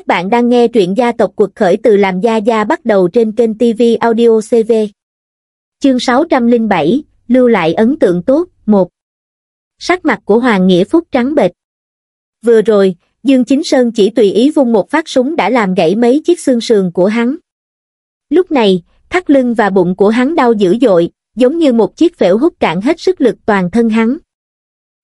Các bạn đang nghe truyện gia tộc cuộc khởi từ làm gia gia bắt đầu trên kênh TV Audio CV. Chương 607, lưu lại ấn tượng tốt, 1. Sắc mặt của Hoàng Nghĩa Phúc trắng bệch. Vừa rồi, Dương Chính Sơn chỉ tùy ý vung một phát súng đã làm gãy mấy chiếc xương sườn của hắn. Lúc này, thắt lưng và bụng của hắn đau dữ dội, giống như một chiếc phễu hút cạn hết sức lực toàn thân hắn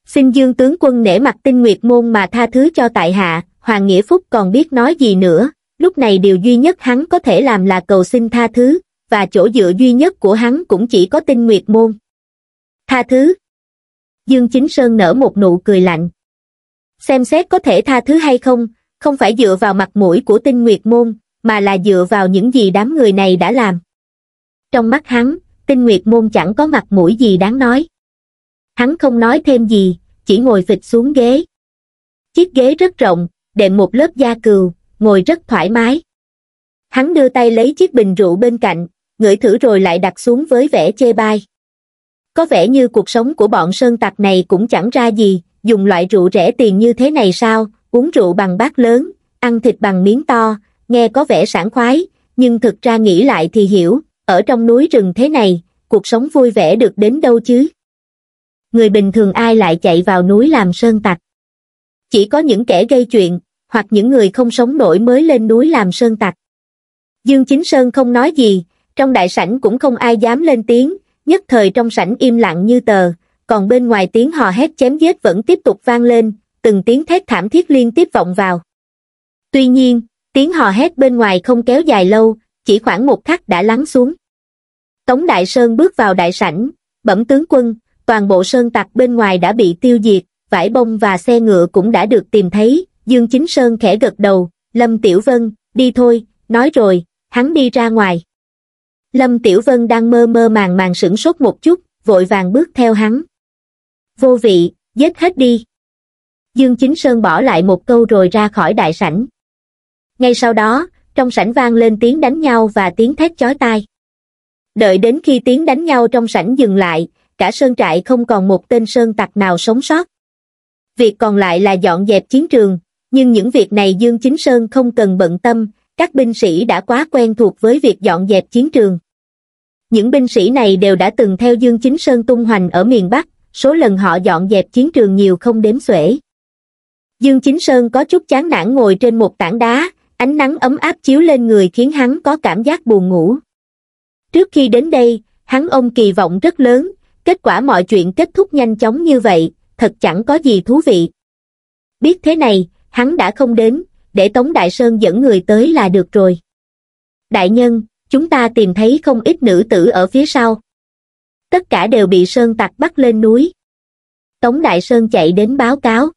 xin dương tướng quân nể mặt tinh nguyệt môn mà tha thứ cho tại hạ hoàng nghĩa phúc còn biết nói gì nữa lúc này điều duy nhất hắn có thể làm là cầu xin tha thứ và chỗ dựa duy nhất của hắn cũng chỉ có tinh nguyệt môn tha thứ dương chính sơn nở một nụ cười lạnh xem xét có thể tha thứ hay không không phải dựa vào mặt mũi của tinh nguyệt môn mà là dựa vào những gì đám người này đã làm trong mắt hắn tinh nguyệt môn chẳng có mặt mũi gì đáng nói hắn không nói thêm gì, chỉ ngồi phịch xuống ghế. Chiếc ghế rất rộng, đệm một lớp da cừu, ngồi rất thoải mái. Hắn đưa tay lấy chiếc bình rượu bên cạnh, ngửi thử rồi lại đặt xuống với vẻ chê bai. Có vẻ như cuộc sống của bọn sơn tặc này cũng chẳng ra gì, dùng loại rượu rẻ tiền như thế này sao, uống rượu bằng bát lớn, ăn thịt bằng miếng to, nghe có vẻ sảng khoái, nhưng thực ra nghĩ lại thì hiểu, ở trong núi rừng thế này, cuộc sống vui vẻ được đến đâu chứ người bình thường ai lại chạy vào núi làm sơn tặc. Chỉ có những kẻ gây chuyện, hoặc những người không sống nổi mới lên núi làm sơn tặc. Dương Chính Sơn không nói gì, trong đại sảnh cũng không ai dám lên tiếng, nhất thời trong sảnh im lặng như tờ, còn bên ngoài tiếng hò hét chém giết vẫn tiếp tục vang lên, từng tiếng thét thảm thiết liên tiếp vọng vào. Tuy nhiên, tiếng hò hét bên ngoài không kéo dài lâu, chỉ khoảng một khắc đã lắng xuống. Tống Đại Sơn bước vào đại sảnh, bẩm tướng quân, toàn bộ sơn tặc bên ngoài đã bị tiêu diệt, vải bông và xe ngựa cũng đã được tìm thấy, Dương Chính Sơn khẽ gật đầu, Lâm Tiểu Vân, đi thôi, nói rồi, hắn đi ra ngoài. Lâm Tiểu Vân đang mơ mơ màng màng sửng sốt một chút, vội vàng bước theo hắn. Vô vị, giết hết đi. Dương Chính Sơn bỏ lại một câu rồi ra khỏi đại sảnh. Ngay sau đó, trong sảnh vang lên tiếng đánh nhau và tiếng thét chói tai. Đợi đến khi tiếng đánh nhau trong sảnh dừng lại, cả sơn trại không còn một tên sơn tặc nào sống sót. Việc còn lại là dọn dẹp chiến trường, nhưng những việc này Dương Chính Sơn không cần bận tâm, các binh sĩ đã quá quen thuộc với việc dọn dẹp chiến trường. Những binh sĩ này đều đã từng theo Dương Chính Sơn tung hoành ở miền Bắc, số lần họ dọn dẹp chiến trường nhiều không đếm xuể. Dương Chính Sơn có chút chán nản ngồi trên một tảng đá, ánh nắng ấm áp chiếu lên người khiến hắn có cảm giác buồn ngủ. Trước khi đến đây, hắn ông kỳ vọng rất lớn, kết quả mọi chuyện kết thúc nhanh chóng như vậy thật chẳng có gì thú vị biết thế này hắn đã không đến để tống đại sơn dẫn người tới là được rồi đại nhân chúng ta tìm thấy không ít nữ tử ở phía sau tất cả đều bị sơn tặc bắt lên núi tống đại sơn chạy đến báo cáo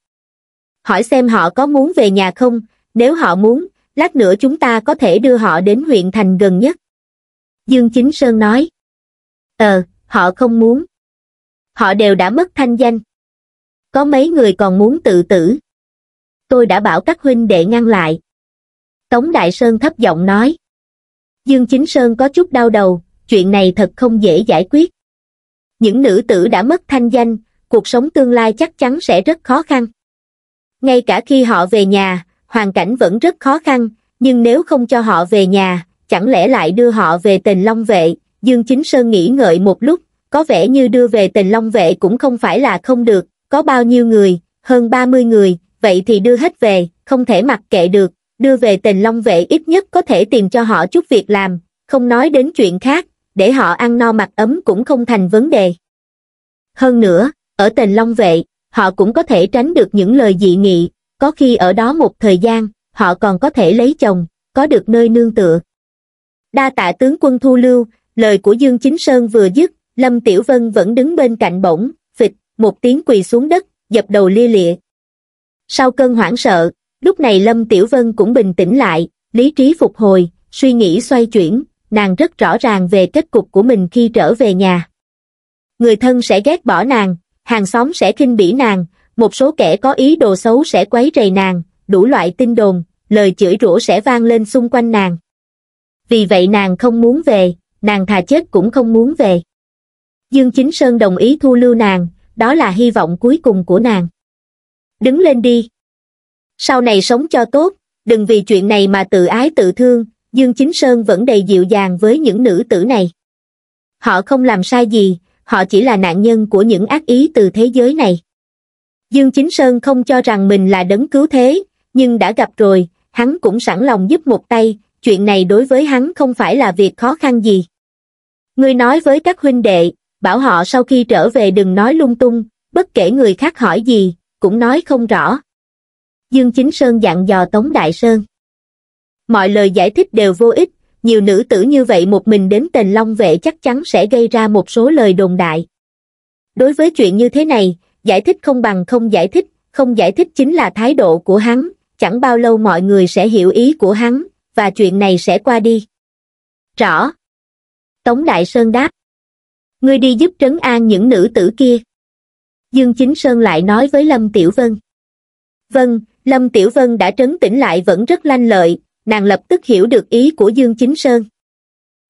hỏi xem họ có muốn về nhà không nếu họ muốn lát nữa chúng ta có thể đưa họ đến huyện thành gần nhất dương chính sơn nói ờ họ không muốn họ đều đã mất thanh danh. Có mấy người còn muốn tự tử. Tôi đã bảo các huynh đệ ngăn lại. Tống Đại Sơn thấp giọng nói. Dương Chính Sơn có chút đau đầu, chuyện này thật không dễ giải quyết. Những nữ tử đã mất thanh danh, cuộc sống tương lai chắc chắn sẽ rất khó khăn. Ngay cả khi họ về nhà, hoàn cảnh vẫn rất khó khăn, nhưng nếu không cho họ về nhà, chẳng lẽ lại đưa họ về tình Long Vệ, Dương Chính Sơn nghĩ ngợi một lúc, có vẻ như đưa về tình long vệ cũng không phải là không được, có bao nhiêu người, hơn 30 người, vậy thì đưa hết về, không thể mặc kệ được, đưa về tình long vệ ít nhất có thể tìm cho họ chút việc làm, không nói đến chuyện khác, để họ ăn no mặc ấm cũng không thành vấn đề. Hơn nữa, ở tình long vệ, họ cũng có thể tránh được những lời dị nghị, có khi ở đó một thời gian, họ còn có thể lấy chồng, có được nơi nương tựa. Đa tạ tướng quân thu lưu, lời của Dương Chính Sơn vừa dứt, lâm tiểu vân vẫn đứng bên cạnh bổng phịch một tiếng quỳ xuống đất dập đầu lia lịa sau cơn hoảng sợ lúc này lâm tiểu vân cũng bình tĩnh lại lý trí phục hồi suy nghĩ xoay chuyển nàng rất rõ ràng về kết cục của mình khi trở về nhà người thân sẽ ghét bỏ nàng hàng xóm sẽ khinh bỉ nàng một số kẻ có ý đồ xấu sẽ quấy rầy nàng đủ loại tin đồn lời chửi rủa sẽ vang lên xung quanh nàng vì vậy nàng không muốn về nàng thà chết cũng không muốn về Dương Chính Sơn đồng ý thu lưu nàng, đó là hy vọng cuối cùng của nàng. Đứng lên đi. Sau này sống cho tốt, đừng vì chuyện này mà tự ái tự thương, Dương Chính Sơn vẫn đầy dịu dàng với những nữ tử này. Họ không làm sai gì, họ chỉ là nạn nhân của những ác ý từ thế giới này. Dương Chính Sơn không cho rằng mình là đấng cứu thế, nhưng đã gặp rồi, hắn cũng sẵn lòng giúp một tay, chuyện này đối với hắn không phải là việc khó khăn gì. Ngươi nói với các huynh đệ, bảo họ sau khi trở về đừng nói lung tung, bất kể người khác hỏi gì, cũng nói không rõ. Dương Chính Sơn dặn dò Tống Đại Sơn. Mọi lời giải thích đều vô ích, nhiều nữ tử như vậy một mình đến tền long vệ chắc chắn sẽ gây ra một số lời đồn đại. Đối với chuyện như thế này, giải thích không bằng không giải thích, không giải thích chính là thái độ của hắn, chẳng bao lâu mọi người sẽ hiểu ý của hắn, và chuyện này sẽ qua đi. Rõ. Tống Đại Sơn đáp ngươi đi giúp trấn an những nữ tử kia dương chính sơn lại nói với lâm tiểu vân vâng lâm tiểu vân đã trấn tĩnh lại vẫn rất lanh lợi nàng lập tức hiểu được ý của dương chính sơn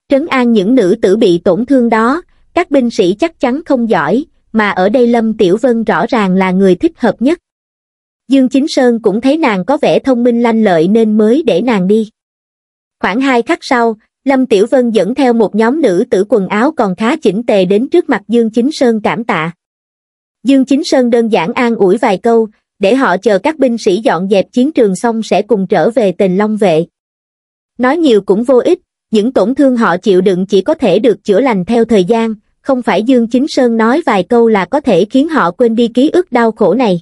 trấn an những nữ tử bị tổn thương đó các binh sĩ chắc chắn không giỏi mà ở đây lâm tiểu vân rõ ràng là người thích hợp nhất dương chính sơn cũng thấy nàng có vẻ thông minh lanh lợi nên mới để nàng đi khoảng hai khắc sau lâm tiểu vân dẫn theo một nhóm nữ tử quần áo còn khá chỉnh tề đến trước mặt dương chính sơn cảm tạ dương chính sơn đơn giản an ủi vài câu để họ chờ các binh sĩ dọn dẹp chiến trường xong sẽ cùng trở về tình long vệ nói nhiều cũng vô ích những tổn thương họ chịu đựng chỉ có thể được chữa lành theo thời gian không phải dương chính sơn nói vài câu là có thể khiến họ quên đi ký ức đau khổ này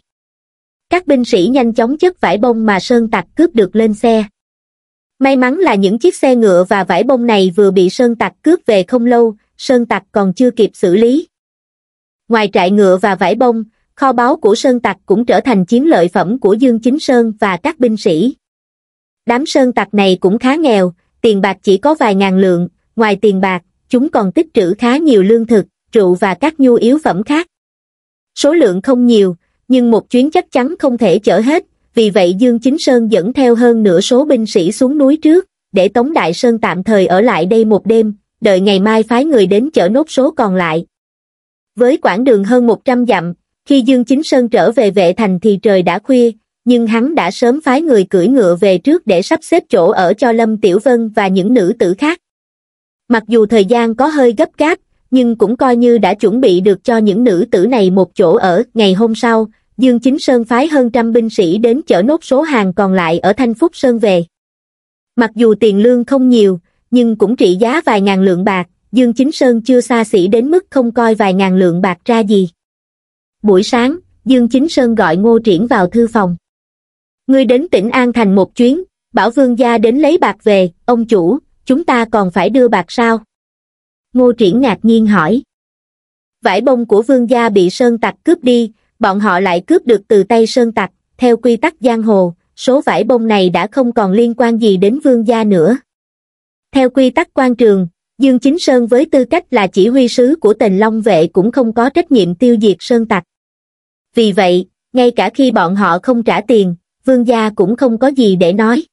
các binh sĩ nhanh chóng chất vải bông mà sơn tặc cướp được lên xe may mắn là những chiếc xe ngựa và vải bông này vừa bị sơn tặc cướp về không lâu sơn tặc còn chưa kịp xử lý ngoài trại ngựa và vải bông kho báu của sơn tặc cũng trở thành chiến lợi phẩm của dương chính sơn và các binh sĩ đám sơn tặc này cũng khá nghèo tiền bạc chỉ có vài ngàn lượng ngoài tiền bạc chúng còn tích trữ khá nhiều lương thực rượu và các nhu yếu phẩm khác số lượng không nhiều nhưng một chuyến chắc chắn không thể chở hết vì vậy Dương Chính Sơn dẫn theo hơn nửa số binh sĩ xuống núi trước, để Tống Đại Sơn tạm thời ở lại đây một đêm, đợi ngày mai phái người đến chở nốt số còn lại. Với quãng đường hơn 100 dặm, khi Dương Chính Sơn trở về vệ thành thì trời đã khuya, nhưng hắn đã sớm phái người cưỡi ngựa về trước để sắp xếp chỗ ở cho Lâm Tiểu Vân và những nữ tử khác. Mặc dù thời gian có hơi gấp gáp, nhưng cũng coi như đã chuẩn bị được cho những nữ tử này một chỗ ở ngày hôm sau, Dương Chính Sơn phái hơn trăm binh sĩ đến chở nốt số hàng còn lại ở Thanh Phúc Sơn về. Mặc dù tiền lương không nhiều, nhưng cũng trị giá vài ngàn lượng bạc, Dương Chính Sơn chưa xa xỉ đến mức không coi vài ngàn lượng bạc ra gì. Buổi sáng, Dương Chính Sơn gọi Ngô Triển vào thư phòng. Ngươi đến tỉnh An Thành một chuyến, bảo vương gia đến lấy bạc về, ông chủ, chúng ta còn phải đưa bạc sao? Ngô Triển ngạc nhiên hỏi. Vải bông của vương gia bị sơn tặc cướp đi, bọn họ lại cướp được từ tay sơn tặc theo quy tắc giang hồ số vải bông này đã không còn liên quan gì đến vương gia nữa theo quy tắc quan trường dương chính sơn với tư cách là chỉ huy sứ của tình long vệ cũng không có trách nhiệm tiêu diệt sơn tặc vì vậy ngay cả khi bọn họ không trả tiền vương gia cũng không có gì để nói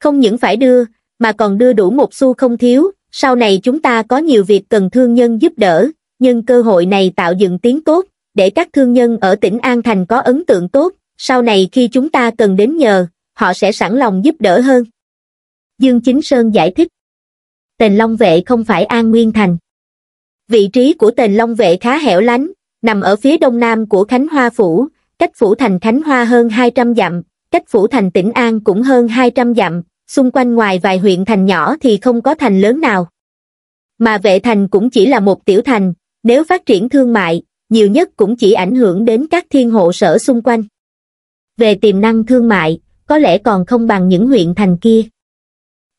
không những phải đưa mà còn đưa đủ một xu không thiếu sau này chúng ta có nhiều việc cần thương nhân giúp đỡ nhưng cơ hội này tạo dựng tiếng tốt để các thương nhân ở tỉnh An Thành có ấn tượng tốt, sau này khi chúng ta cần đến nhờ, họ sẽ sẵn lòng giúp đỡ hơn. Dương Chính Sơn giải thích. Tền Long Vệ không phải An Nguyên Thành. Vị trí của Tền Long Vệ khá hẻo lánh, nằm ở phía đông nam của Khánh Hoa Phủ, cách Phủ Thành Khánh Hoa hơn 200 dặm, cách Phủ Thành tỉnh An cũng hơn 200 dặm, xung quanh ngoài vài huyện thành nhỏ thì không có thành lớn nào. Mà vệ thành cũng chỉ là một tiểu thành, nếu phát triển thương mại, nhiều nhất cũng chỉ ảnh hưởng đến các thiên hộ sở xung quanh về tiềm năng thương mại có lẽ còn không bằng những huyện thành kia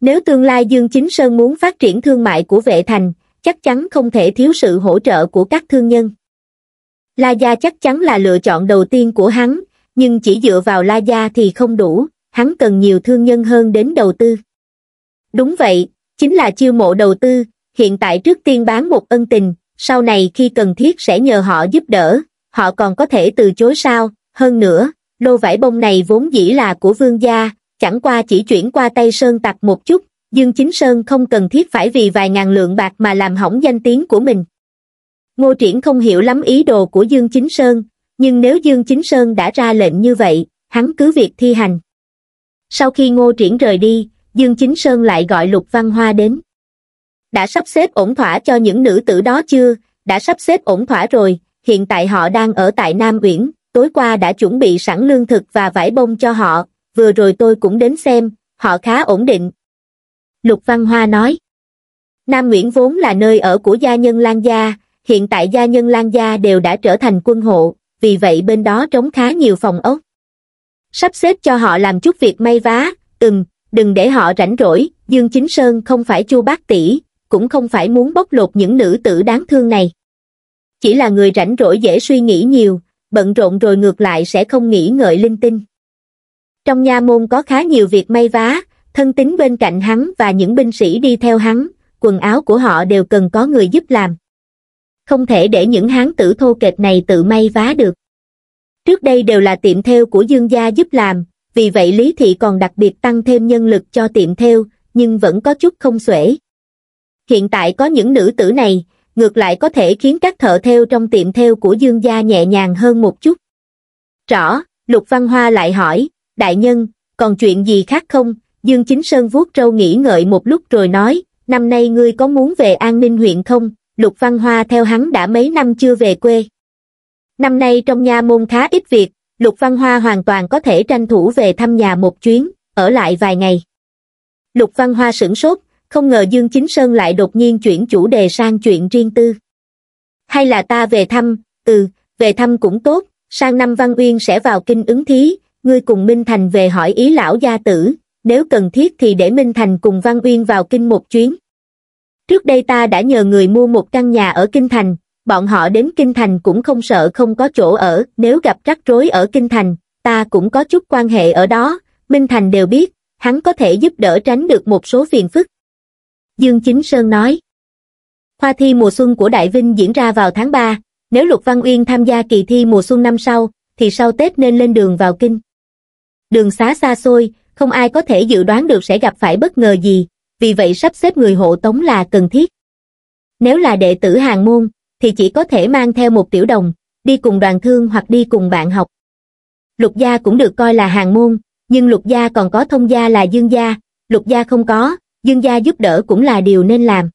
nếu tương lai dương chính sơn muốn phát triển thương mại của vệ thành chắc chắn không thể thiếu sự hỗ trợ của các thương nhân la gia chắc chắn là lựa chọn đầu tiên của hắn nhưng chỉ dựa vào la gia thì không đủ hắn cần nhiều thương nhân hơn đến đầu tư đúng vậy chính là chiêu mộ đầu tư hiện tại trước tiên bán một ân tình sau này khi cần thiết sẽ nhờ họ giúp đỡ, họ còn có thể từ chối sao, hơn nữa, lô vải bông này vốn dĩ là của vương gia, chẳng qua chỉ chuyển qua tay Sơn Tặc một chút, Dương Chính Sơn không cần thiết phải vì vài ngàn lượng bạc mà làm hỏng danh tiếng của mình. Ngô Triển không hiểu lắm ý đồ của Dương Chính Sơn, nhưng nếu Dương Chính Sơn đã ra lệnh như vậy, hắn cứ việc thi hành. Sau khi Ngô Triển rời đi, Dương Chính Sơn lại gọi Lục Văn Hoa đến đã sắp xếp ổn thỏa cho những nữ tử đó chưa đã sắp xếp ổn thỏa rồi hiện tại họ đang ở tại nam uyển tối qua đã chuẩn bị sẵn lương thực và vải bông cho họ vừa rồi tôi cũng đến xem họ khá ổn định lục văn hoa nói nam uyển vốn là nơi ở của gia nhân lan gia hiện tại gia nhân lan gia đều đã trở thành quân hộ vì vậy bên đó trống khá nhiều phòng ốc sắp xếp cho họ làm chút việc may vá ừm đừng để họ rảnh rỗi dương chính sơn không phải chu bác tỷ cũng không phải muốn bóc lột những nữ tử đáng thương này. Chỉ là người rảnh rỗi dễ suy nghĩ nhiều, bận rộn rồi ngược lại sẽ không nghĩ ngợi linh tinh. Trong nha môn có khá nhiều việc may vá, thân tín bên cạnh hắn và những binh sĩ đi theo hắn, quần áo của họ đều cần có người giúp làm. Không thể để những hán tử thô kệch này tự may vá được. Trước đây đều là tiệm theo của dương gia giúp làm, vì vậy Lý Thị còn đặc biệt tăng thêm nhân lực cho tiệm theo, nhưng vẫn có chút không xuể hiện tại có những nữ tử này, ngược lại có thể khiến các thợ theo trong tiệm theo của dương gia nhẹ nhàng hơn một chút. Rõ, Lục Văn Hoa lại hỏi, đại nhân, còn chuyện gì khác không? Dương Chính Sơn vuốt râu nghĩ ngợi một lúc rồi nói, năm nay ngươi có muốn về an ninh huyện không? Lục Văn Hoa theo hắn đã mấy năm chưa về quê. Năm nay trong nhà môn khá ít việc, Lục Văn Hoa hoàn toàn có thể tranh thủ về thăm nhà một chuyến, ở lại vài ngày. Lục Văn Hoa sửng sốt, không ngờ Dương Chính Sơn lại đột nhiên chuyển chủ đề sang chuyện riêng tư. Hay là ta về thăm, ừ, về thăm cũng tốt, sang năm Văn Uyên sẽ vào kinh ứng thí, ngươi cùng Minh Thành về hỏi ý lão gia tử, nếu cần thiết thì để Minh Thành cùng Văn Uyên vào kinh một chuyến. Trước đây ta đã nhờ người mua một căn nhà ở Kinh Thành, bọn họ đến Kinh Thành cũng không sợ không có chỗ ở, nếu gặp rắc rối ở Kinh Thành, ta cũng có chút quan hệ ở đó, Minh Thành đều biết, hắn có thể giúp đỡ tránh được một số phiền phức. Dương Chính Sơn nói. Khoa thi mùa xuân của Đại Vinh diễn ra vào tháng 3, nếu Lục Văn Uyên tham gia kỳ thi mùa xuân năm sau, thì sau Tết nên lên đường vào kinh. Đường xá xa xôi, không ai có thể dự đoán được sẽ gặp phải bất ngờ gì, vì vậy sắp xếp người hộ tống là cần thiết. Nếu là đệ tử hàng môn, thì chỉ có thể mang theo một tiểu đồng, đi cùng đoàn thương hoặc đi cùng bạn học. Lục gia cũng được coi là hàng môn, nhưng lục gia còn có thông gia là dương gia, lục gia không có, dương gia giúp đỡ cũng là điều nên làm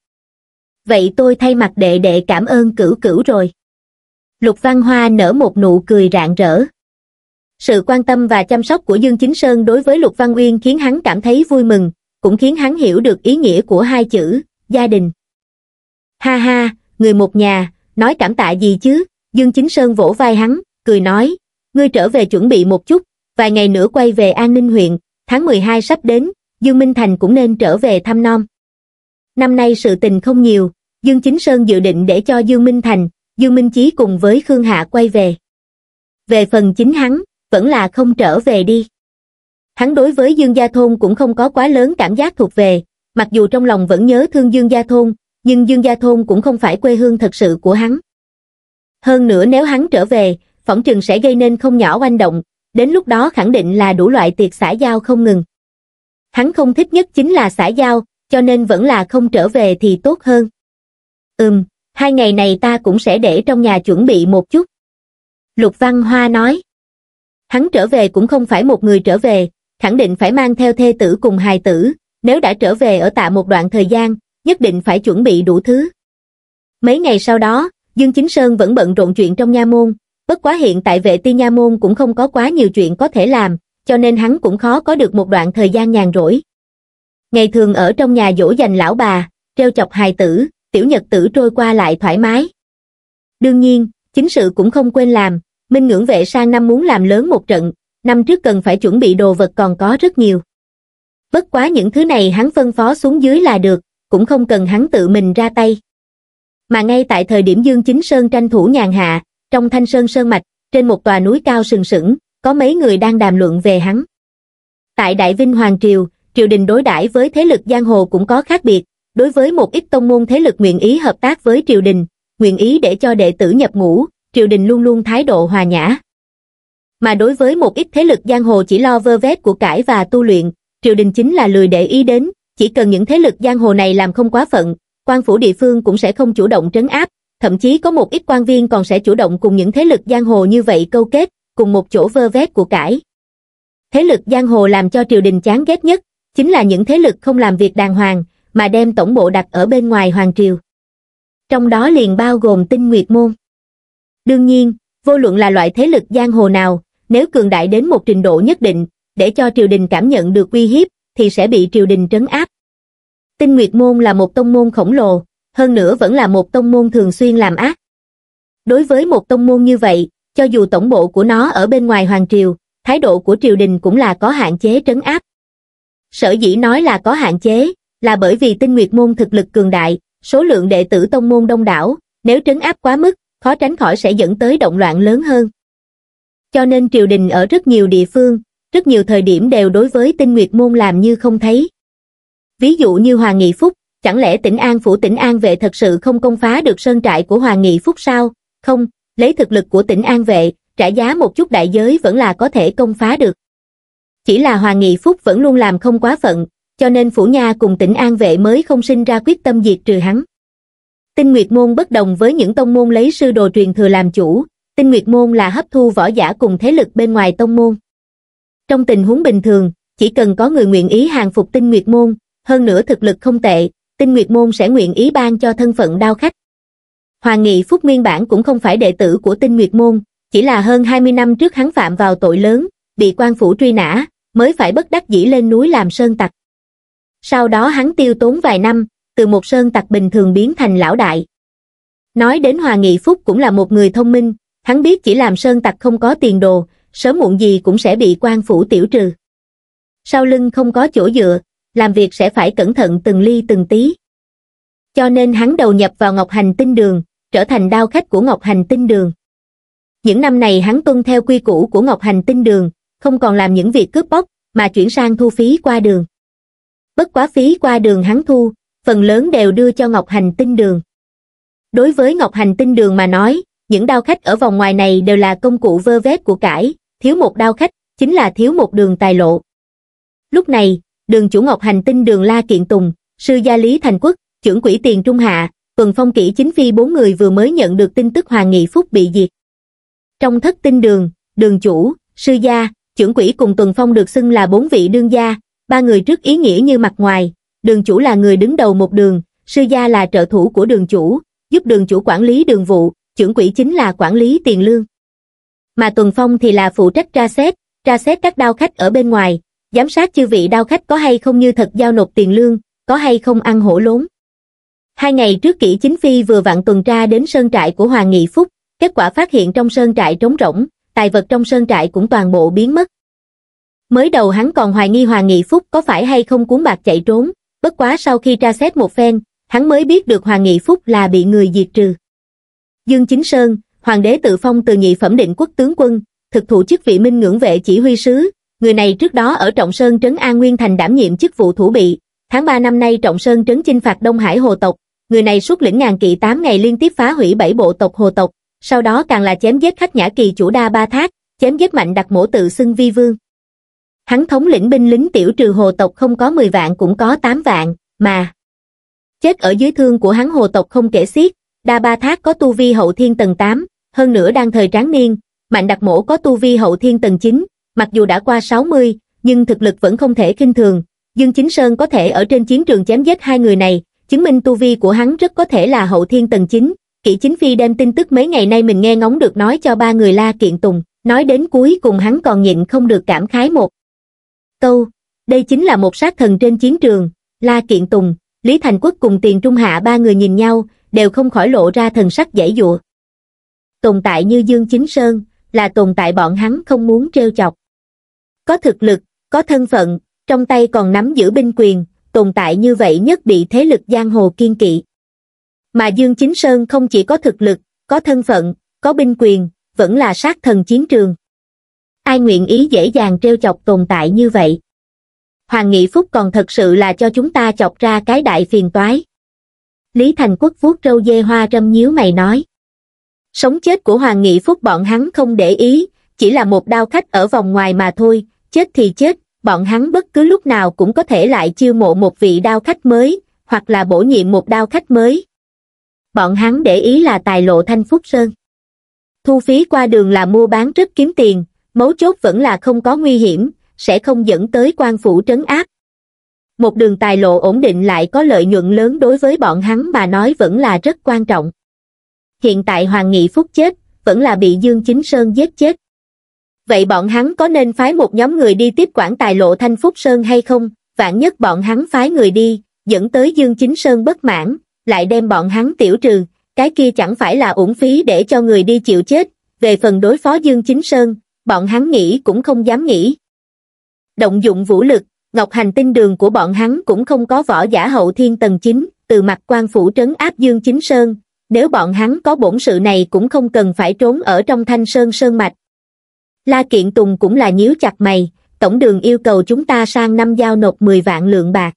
vậy tôi thay mặt đệ đệ cảm ơn cửu cửu rồi lục văn hoa nở một nụ cười rạng rỡ sự quan tâm và chăm sóc của dương chính sơn đối với lục văn uyên khiến hắn cảm thấy vui mừng cũng khiến hắn hiểu được ý nghĩa của hai chữ gia đình ha ha người một nhà nói cảm tạ gì chứ dương chính sơn vỗ vai hắn cười nói ngươi trở về chuẩn bị một chút vài ngày nữa quay về an ninh huyện tháng 12 sắp đến Dương Minh Thành cũng nên trở về thăm non. Năm nay sự tình không nhiều, Dương Chính Sơn dự định để cho Dương Minh Thành, Dương Minh Chí cùng với Khương Hạ quay về. Về phần chính hắn, vẫn là không trở về đi. Hắn đối với Dương Gia Thôn cũng không có quá lớn cảm giác thuộc về, mặc dù trong lòng vẫn nhớ thương Dương Gia Thôn, nhưng Dương Gia Thôn cũng không phải quê hương thật sự của hắn. Hơn nữa nếu hắn trở về, phỏng chừng sẽ gây nên không nhỏ oanh động, đến lúc đó khẳng định là đủ loại tiệc xã giao không ngừng hắn không thích nhất chính là xã giao, cho nên vẫn là không trở về thì tốt hơn. Ừm, hai ngày này ta cũng sẽ để trong nhà chuẩn bị một chút. Lục Văn Hoa nói. Hắn trở về cũng không phải một người trở về, khẳng định phải mang theo thê tử cùng hài tử, nếu đã trở về ở tạ một đoạn thời gian, nhất định phải chuẩn bị đủ thứ. Mấy ngày sau đó, Dương Chính Sơn vẫn bận rộn chuyện trong nha môn, bất quá hiện tại vệ ti nha môn cũng không có quá nhiều chuyện có thể làm, cho nên hắn cũng khó có được một đoạn thời gian nhàn rỗi. Ngày thường ở trong nhà dỗ dành lão bà, treo chọc hài tử, tiểu nhật tử trôi qua lại thoải mái. Đương nhiên, chính sự cũng không quên làm, Minh ngưỡng vệ sang năm muốn làm lớn một trận, năm trước cần phải chuẩn bị đồ vật còn có rất nhiều. Bất quá những thứ này hắn phân phó xuống dưới là được, cũng không cần hắn tự mình ra tay. Mà ngay tại thời điểm Dương Chính Sơn tranh thủ nhàn hạ, trong thanh sơn sơn mạch, trên một tòa núi cao sừng sững, có mấy người đang đàm luận về hắn. Tại Đại Vinh Hoàng Triều, triều đình đối đãi với thế lực giang hồ cũng có khác biệt, đối với một ít tông môn thế lực nguyện ý hợp tác với triều đình, nguyện ý để cho đệ tử nhập ngũ, triều đình luôn luôn thái độ hòa nhã. Mà đối với một ít thế lực giang hồ chỉ lo vơ vét của cải và tu luyện, triều đình chính là lười để ý đến, chỉ cần những thế lực giang hồ này làm không quá phận, quan phủ địa phương cũng sẽ không chủ động trấn áp, thậm chí có một ít quan viên còn sẽ chủ động cùng những thế lực giang hồ như vậy câu kết, cùng một chỗ vơ vét của cải. Thế lực giang hồ làm cho triều đình chán ghét nhất, chính là những thế lực không làm việc đàng hoàng, mà đem tổng bộ đặt ở bên ngoài hoàng triều. Trong đó liền bao gồm tinh nguyệt môn. Đương nhiên, vô luận là loại thế lực giang hồ nào, nếu cường đại đến một trình độ nhất định, để cho triều đình cảm nhận được uy hiếp, thì sẽ bị triều đình trấn áp. Tinh Nguyệt Môn là một tông môn khổng lồ, hơn nữa vẫn là một tông môn thường xuyên làm ác. Đối với một tông môn như vậy, cho dù tổng bộ của nó ở bên ngoài hoàng triều, thái độ của triều đình cũng là có hạn chế trấn áp. Sở dĩ nói là có hạn chế, là bởi vì tinh nguyệt môn thực lực cường đại, số lượng đệ tử tông môn đông đảo, nếu trấn áp quá mức, khó tránh khỏi sẽ dẫn tới động loạn lớn hơn. Cho nên triều đình ở rất nhiều địa phương, rất nhiều thời điểm đều đối với tinh nguyệt môn làm như không thấy. Ví dụ như Hoàng Nghị Phúc, chẳng lẽ tỉnh An phủ tỉnh An vệ thật sự không công phá được sơn trại của Hoàng Nghị Phúc sao? Không, lấy thực lực của tỉnh An Vệ, trả giá một chút đại giới vẫn là có thể công phá được. Chỉ là Hoàng Nghị Phúc vẫn luôn làm không quá phận, cho nên Phủ Nha cùng tỉnh An Vệ mới không sinh ra quyết tâm diệt trừ hắn. Tinh Nguyệt Môn bất đồng với những tông môn lấy sư đồ truyền thừa làm chủ, Tinh Nguyệt Môn là hấp thu võ giả cùng thế lực bên ngoài tông môn. Trong tình huống bình thường, chỉ cần có người nguyện ý hàng phục Tinh Nguyệt Môn, hơn nữa thực lực không tệ, Tinh Nguyệt Môn sẽ nguyện ý ban cho thân phận đao khách. Hoàng Nghị Phúc nguyên bản cũng không phải đệ tử của tinh nguyệt môn, chỉ là hơn 20 năm trước hắn phạm vào tội lớn, bị quan phủ truy nã, mới phải bất đắc dĩ lên núi làm sơn tặc. Sau đó hắn tiêu tốn vài năm, từ một sơn tặc bình thường biến thành lão đại. Nói đến Hoàng Nghị Phúc cũng là một người thông minh, hắn biết chỉ làm sơn tặc không có tiền đồ, sớm muộn gì cũng sẽ bị quan phủ tiểu trừ. Sau lưng không có chỗ dựa, làm việc sẽ phải cẩn thận từng ly từng tí. Cho nên hắn đầu nhập vào Ngọc Hành Tinh Đường, trở thành đao khách của Ngọc Hành Tinh Đường. Những năm này hắn tuân theo quy củ của Ngọc Hành Tinh Đường, không còn làm những việc cướp bóc, mà chuyển sang thu phí qua đường. Bất quá phí qua đường hắn thu, phần lớn đều đưa cho Ngọc Hành Tinh Đường. Đối với Ngọc Hành Tinh Đường mà nói, những đao khách ở vòng ngoài này đều là công cụ vơ vét của cải, thiếu một đao khách, chính là thiếu một đường tài lộ. Lúc này, đường chủ Ngọc Hành Tinh Đường La Kiện Tùng, sư gia Lý Thành Quốc, trưởng quỹ tiền Trung Hạ, Tuần Phong kỹ chính phi bốn người vừa mới nhận được tin tức Hoàng Nghị Phúc bị diệt. Trong thất tinh đường, đường chủ, sư gia, trưởng quỹ cùng Tuần Phong được xưng là bốn vị đương gia, ba người trước ý nghĩa như mặt ngoài, đường chủ là người đứng đầu một đường, sư gia là trợ thủ của đường chủ, giúp đường chủ quản lý đường vụ, trưởng quỹ chính là quản lý tiền lương. Mà Tuần Phong thì là phụ trách tra xét, tra xét các đao khách ở bên ngoài, giám sát chư vị đao khách có hay không như thật giao nộp tiền lương, có hay không ăn hổ lốn. Hai ngày trước kỷ chính phi vừa vặn tuần tra đến sơn trại của Hoàng Nghị Phúc, kết quả phát hiện trong sơn trại trống rỗng, tài vật trong sơn trại cũng toàn bộ biến mất. Mới đầu hắn còn hoài nghi Hoàng Nghị Phúc có phải hay không cuốn bạc chạy trốn, bất quá sau khi tra xét một phen, hắn mới biết được Hoàng Nghị Phúc là bị người diệt trừ. Dương Chính Sơn, Hoàng đế tự phong từ nhị phẩm định quốc tướng quân, thực thụ chức vị minh ngưỡng vệ chỉ huy sứ, người này trước đó ở Trọng Sơn Trấn An Nguyên Thành đảm nhiệm chức vụ thủ bị, tháng 3 năm nay Trọng Sơn Trấn chinh phạt Đông Hải Hồ Tộc, người này suốt lĩnh ngàn kỵ 8 ngày liên tiếp phá hủy bảy bộ tộc hồ tộc, sau đó càng là chém giết khách nhã kỳ chủ đa ba thác, chém giết mạnh đặc mổ tự xưng vi vương. Hắn thống lĩnh binh lính tiểu trừ hồ tộc không có 10 vạn cũng có 8 vạn, mà chết ở dưới thương của hắn hồ tộc không kể xiết, đa ba thác có tu vi hậu thiên tầng 8, hơn nữa đang thời tráng niên, mạnh đặc mổ có tu vi hậu thiên tầng 9, mặc dù đã qua 60, nhưng thực lực vẫn không thể kinh thường. Dương Chính Sơn có thể ở trên chiến trường chém giết hai người này, chứng minh tu vi của hắn rất có thể là hậu thiên tầng 9. Kỷ chính phi đem tin tức mấy ngày nay mình nghe ngóng được nói cho ba người la kiện tùng, nói đến cuối cùng hắn còn nhịn không được cảm khái một. Câu, đây chính là một sát thần trên chiến trường, la kiện tùng, Lý Thành Quốc cùng tiền trung hạ ba người nhìn nhau, đều không khỏi lộ ra thần sắc dễ dụa. Tồn tại như Dương Chính Sơn, là tồn tại bọn hắn không muốn treo chọc. Có thực lực, có thân phận, trong tay còn nắm giữ binh quyền, tồn tại như vậy nhất bị thế lực giang hồ kiên kỵ. Mà Dương Chính Sơn không chỉ có thực lực, có thân phận, có binh quyền, vẫn là sát thần chiến trường. Ai nguyện ý dễ dàng treo chọc tồn tại như vậy? Hoàng Nghị Phúc còn thật sự là cho chúng ta chọc ra cái đại phiền toái. Lý Thành Quốc vuốt râu dê hoa râm nhíu mày nói. Sống chết của Hoàng Nghị Phúc bọn hắn không để ý, chỉ là một đao khách ở vòng ngoài mà thôi, chết thì chết, bọn hắn bất cứ lúc nào cũng có thể lại chiêu mộ một vị đao khách mới, hoặc là bổ nhiệm một đao khách mới. Bọn hắn để ý là tài lộ Thanh Phúc Sơn. Thu phí qua đường là mua bán rất kiếm tiền, mấu chốt vẫn là không có nguy hiểm, sẽ không dẫn tới quan phủ trấn áp. Một đường tài lộ ổn định lại có lợi nhuận lớn đối với bọn hắn mà nói vẫn là rất quan trọng. Hiện tại Hoàng Nghị Phúc chết, vẫn là bị Dương Chính Sơn giết chết vậy bọn hắn có nên phái một nhóm người đi tiếp quản tài lộ Thanh Phúc Sơn hay không? Vạn nhất bọn hắn phái người đi, dẫn tới Dương Chính Sơn bất mãn, lại đem bọn hắn tiểu trừ, cái kia chẳng phải là uổng phí để cho người đi chịu chết. Về phần đối phó Dương Chính Sơn, bọn hắn nghĩ cũng không dám nghĩ. Động dụng vũ lực, Ngọc Hành tinh đường của bọn hắn cũng không có võ giả hậu thiên tầng 9, từ mặt quan phủ trấn áp Dương Chính Sơn, nếu bọn hắn có bổn sự này cũng không cần phải trốn ở trong thanh sơn sơn mạch, la kiện tùng cũng là nhíu chặt mày tổng đường yêu cầu chúng ta sang năm giao nộp mười vạn lượng bạc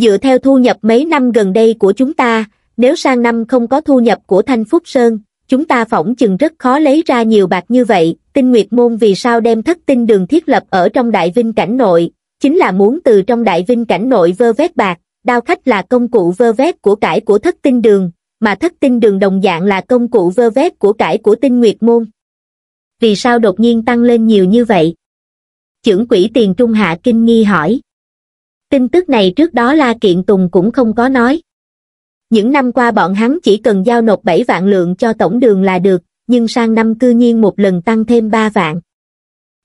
dựa theo thu nhập mấy năm gần đây của chúng ta nếu sang năm không có thu nhập của thanh phúc sơn chúng ta phỏng chừng rất khó lấy ra nhiều bạc như vậy tinh nguyệt môn vì sao đem thất tinh đường thiết lập ở trong đại vinh cảnh nội chính là muốn từ trong đại vinh cảnh nội vơ vét bạc đao khách là công cụ vơ vét của cải của thất tinh đường mà thất tinh đường đồng dạng là công cụ vơ vét của cải của tinh nguyệt môn vì sao đột nhiên tăng lên nhiều như vậy chưởng quỹ tiền trung hạ kinh nghi hỏi tin tức này trước đó la kiện tùng cũng không có nói những năm qua bọn hắn chỉ cần giao nộp bảy vạn lượng cho tổng đường là được nhưng sang năm cư nhiên một lần tăng thêm ba vạn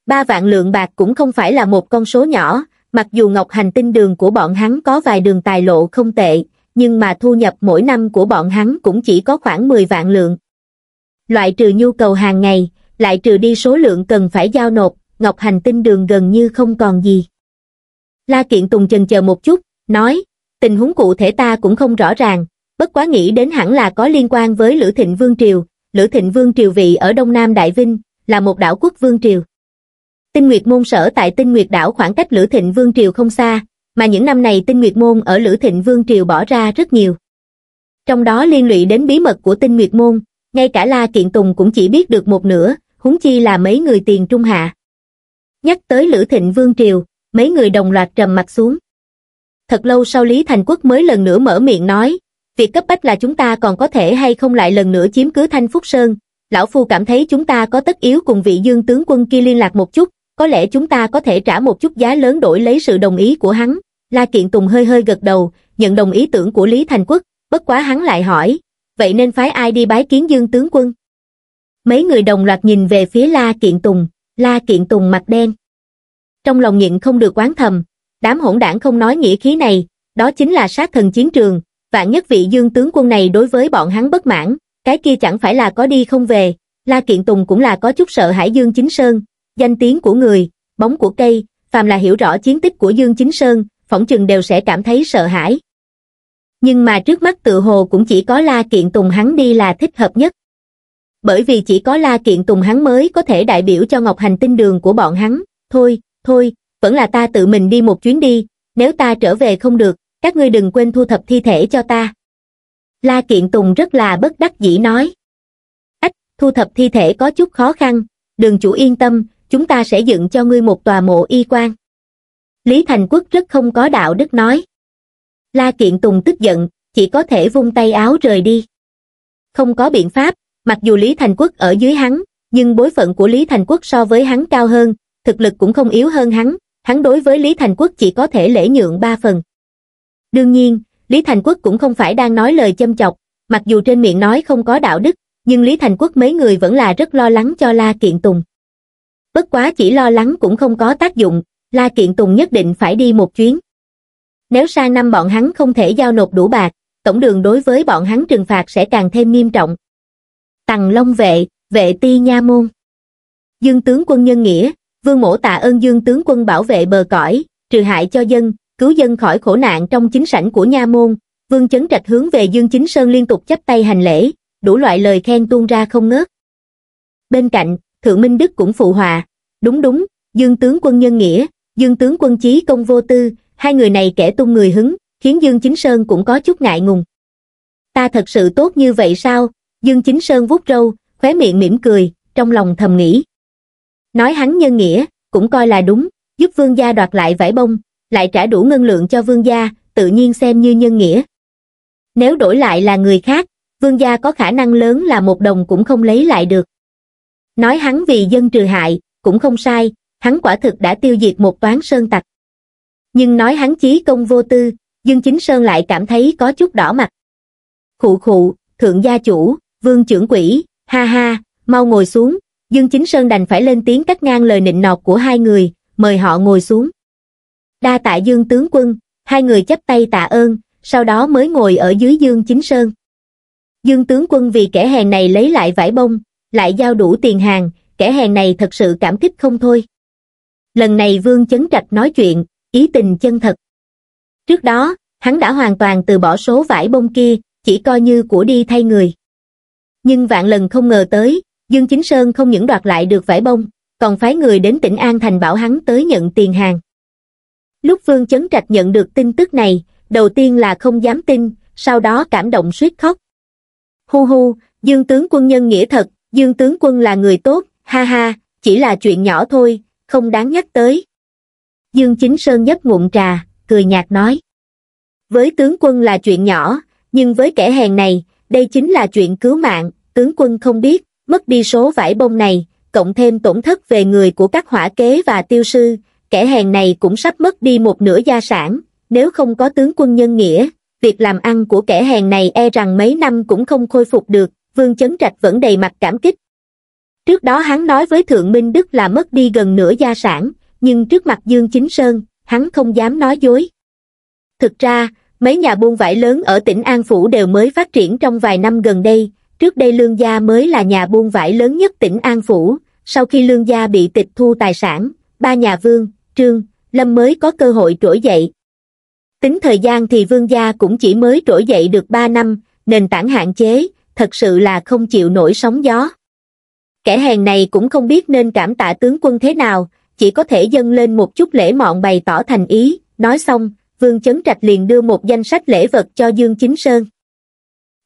ba vạn lượng bạc cũng không phải là một con số nhỏ mặc dù ngọc hành tinh đường của bọn hắn có vài đường tài lộ không tệ nhưng mà thu nhập mỗi năm của bọn hắn cũng chỉ có khoảng mười vạn lượng loại trừ nhu cầu hàng ngày lại trừ đi số lượng cần phải giao nộp, Ngọc Hành tinh đường gần như không còn gì. La Kiện Tùng chần chờ một chút, nói, tình huống cụ thể ta cũng không rõ ràng, bất quá nghĩ đến hẳn là có liên quan với Lữ Thịnh Vương Triều, Lữ Thịnh Vương Triều vị ở Đông Nam Đại Vinh, là một đảo quốc Vương Triều. Tinh Nguyệt Môn sở tại Tinh Nguyệt đảo khoảng cách Lữ Thịnh Vương Triều không xa, mà những năm này Tinh Nguyệt Môn ở Lữ Thịnh Vương Triều bỏ ra rất nhiều. Trong đó liên lụy đến bí mật của Tinh Nguyệt Môn, ngay cả La Kiện Tùng cũng chỉ biết được một nửa, húng chi là mấy người tiền trung hạ. Nhắc tới Lữ Thịnh Vương Triều, mấy người đồng loạt trầm mặt xuống. Thật lâu sau Lý Thành Quốc mới lần nữa mở miệng nói, việc cấp bách là chúng ta còn có thể hay không lại lần nữa chiếm cứ Thanh Phúc Sơn. Lão Phu cảm thấy chúng ta có tất yếu cùng vị dương tướng quân kia liên lạc một chút, có lẽ chúng ta có thể trả một chút giá lớn đổi lấy sự đồng ý của hắn. La Kiện Tùng hơi hơi gật đầu, nhận đồng ý tưởng của Lý Thành Quốc, bất quá hắn lại hỏi, vậy nên phái ai đi bái kiến dương tướng quân? mấy người đồng loạt nhìn về phía la kiện tùng la kiện tùng mặt đen trong lòng nhịn không được quán thầm đám hỗn đảng không nói nghĩa khí này đó chính là sát thần chiến trường vạn nhất vị dương tướng quân này đối với bọn hắn bất mãn cái kia chẳng phải là có đi không về la kiện tùng cũng là có chút sợ hãi dương chính sơn danh tiếng của người bóng của cây phàm là hiểu rõ chiến tích của dương chính sơn phỏng chừng đều sẽ cảm thấy sợ hãi nhưng mà trước mắt tự hồ cũng chỉ có la kiện tùng hắn đi là thích hợp nhất bởi vì chỉ có La Kiện Tùng hắn mới có thể đại biểu cho Ngọc Hành tinh đường của bọn hắn. Thôi, thôi, vẫn là ta tự mình đi một chuyến đi, nếu ta trở về không được, các ngươi đừng quên thu thập thi thể cho ta. La Kiện Tùng rất là bất đắc dĩ nói. Ách, thu thập thi thể có chút khó khăn, đường chủ yên tâm, chúng ta sẽ dựng cho ngươi một tòa mộ y quan. Lý Thành Quốc rất không có đạo đức nói. La Kiện Tùng tức giận, chỉ có thể vung tay áo rời đi. Không có biện pháp, mặc dù Lý Thành Quốc ở dưới hắn, nhưng bối phận của Lý Thành Quốc so với hắn cao hơn, thực lực cũng không yếu hơn hắn, hắn đối với Lý Thành Quốc chỉ có thể lễ nhượng ba phần. Đương nhiên, Lý Thành Quốc cũng không phải đang nói lời châm chọc, mặc dù trên miệng nói không có đạo đức, nhưng Lý Thành Quốc mấy người vẫn là rất lo lắng cho La Kiện Tùng. Bất quá chỉ lo lắng cũng không có tác dụng, La Kiện Tùng nhất định phải đi một chuyến. Nếu sang năm bọn hắn không thể giao nộp đủ bạc, tổng đường đối với bọn hắn trừng phạt sẽ càng thêm nghiêm trọng, Tằng Long Vệ, Vệ Ti Nha Môn. Dương tướng quân nhân nghĩa, vương mổ tạ ơn dương tướng quân bảo vệ bờ cõi, trừ hại cho dân, cứu dân khỏi khổ nạn trong chính sảnh của Nha Môn. Vương Chấn Trạch hướng về Dương Chính Sơn liên tục chắp tay hành lễ, đủ loại lời khen tuôn ra không ngớt. Bên cạnh, Thượng Minh Đức cũng phụ hòa. Đúng đúng, Dương tướng quân nhân nghĩa, Dương tướng quân chí công vô tư, hai người này kẻ tung người hứng, khiến Dương Chính Sơn cũng có chút ngại ngùng. Ta thật sự tốt như vậy sao, Dương Chính Sơn vuốt râu, khóe miệng mỉm cười, trong lòng thầm nghĩ. Nói hắn nhân nghĩa, cũng coi là đúng, giúp vương gia đoạt lại vải bông, lại trả đủ ngân lượng cho vương gia, tự nhiên xem như nhân nghĩa. Nếu đổi lại là người khác, vương gia có khả năng lớn là một đồng cũng không lấy lại được. Nói hắn vì dân trừ hại, cũng không sai, hắn quả thực đã tiêu diệt một toán sơn tặc. Nhưng nói hắn chí công vô tư, Dương Chính Sơn lại cảm thấy có chút đỏ mặt. Khụ khụ, thượng gia chủ, vương trưởng quỷ ha ha mau ngồi xuống dương chính sơn đành phải lên tiếng cắt ngang lời nịnh nọt của hai người mời họ ngồi xuống đa tạ dương tướng quân hai người chấp tay tạ ơn sau đó mới ngồi ở dưới dương chính sơn dương tướng quân vì kẻ hèn này lấy lại vải bông lại giao đủ tiền hàng kẻ hèn này thật sự cảm kích không thôi lần này vương chấn trạch nói chuyện ý tình chân thật trước đó hắn đã hoàn toàn từ bỏ số vải bông kia chỉ coi như của đi thay người nhưng vạn lần không ngờ tới, Dương Chính Sơn không những đoạt lại được vải bông, còn phái người đến tỉnh An Thành bảo hắn tới nhận tiền hàng. Lúc Vương Chấn Trạch nhận được tin tức này, đầu tiên là không dám tin, sau đó cảm động suýt khóc. Hu hu, Dương tướng quân nhân nghĩa thật, Dương tướng quân là người tốt, ha ha, chỉ là chuyện nhỏ thôi, không đáng nhắc tới. Dương Chính Sơn nhấp ngụm trà, cười nhạt nói. Với tướng quân là chuyện nhỏ, nhưng với kẻ hèn này, đây chính là chuyện cứu mạng, tướng quân không biết, mất đi số vải bông này, cộng thêm tổn thất về người của các hỏa kế và tiêu sư, kẻ hèn này cũng sắp mất đi một nửa gia sản, nếu không có tướng quân nhân nghĩa, việc làm ăn của kẻ hèn này e rằng mấy năm cũng không khôi phục được, Vương Chấn Trạch vẫn đầy mặt cảm kích. Trước đó hắn nói với Thượng Minh Đức là mất đi gần nửa gia sản, nhưng trước mặt Dương Chính Sơn, hắn không dám nói dối. Thực ra, mấy nhà buôn vải lớn ở tỉnh An Phủ đều mới phát triển trong vài năm gần đây, trước đây Lương Gia mới là nhà buôn vải lớn nhất tỉnh An Phủ, sau khi Lương Gia bị tịch thu tài sản, ba nhà Vương, Trương, Lâm mới có cơ hội trỗi dậy. Tính thời gian thì Vương Gia cũng chỉ mới trỗi dậy được ba năm, nền tảng hạn chế, thật sự là không chịu nổi sóng gió. Kẻ hèn này cũng không biết nên cảm tạ tướng quân thế nào, chỉ có thể dâng lên một chút lễ mọn bày tỏ thành ý, nói xong, vương chấn trạch liền đưa một danh sách lễ vật cho Dương Chính Sơn.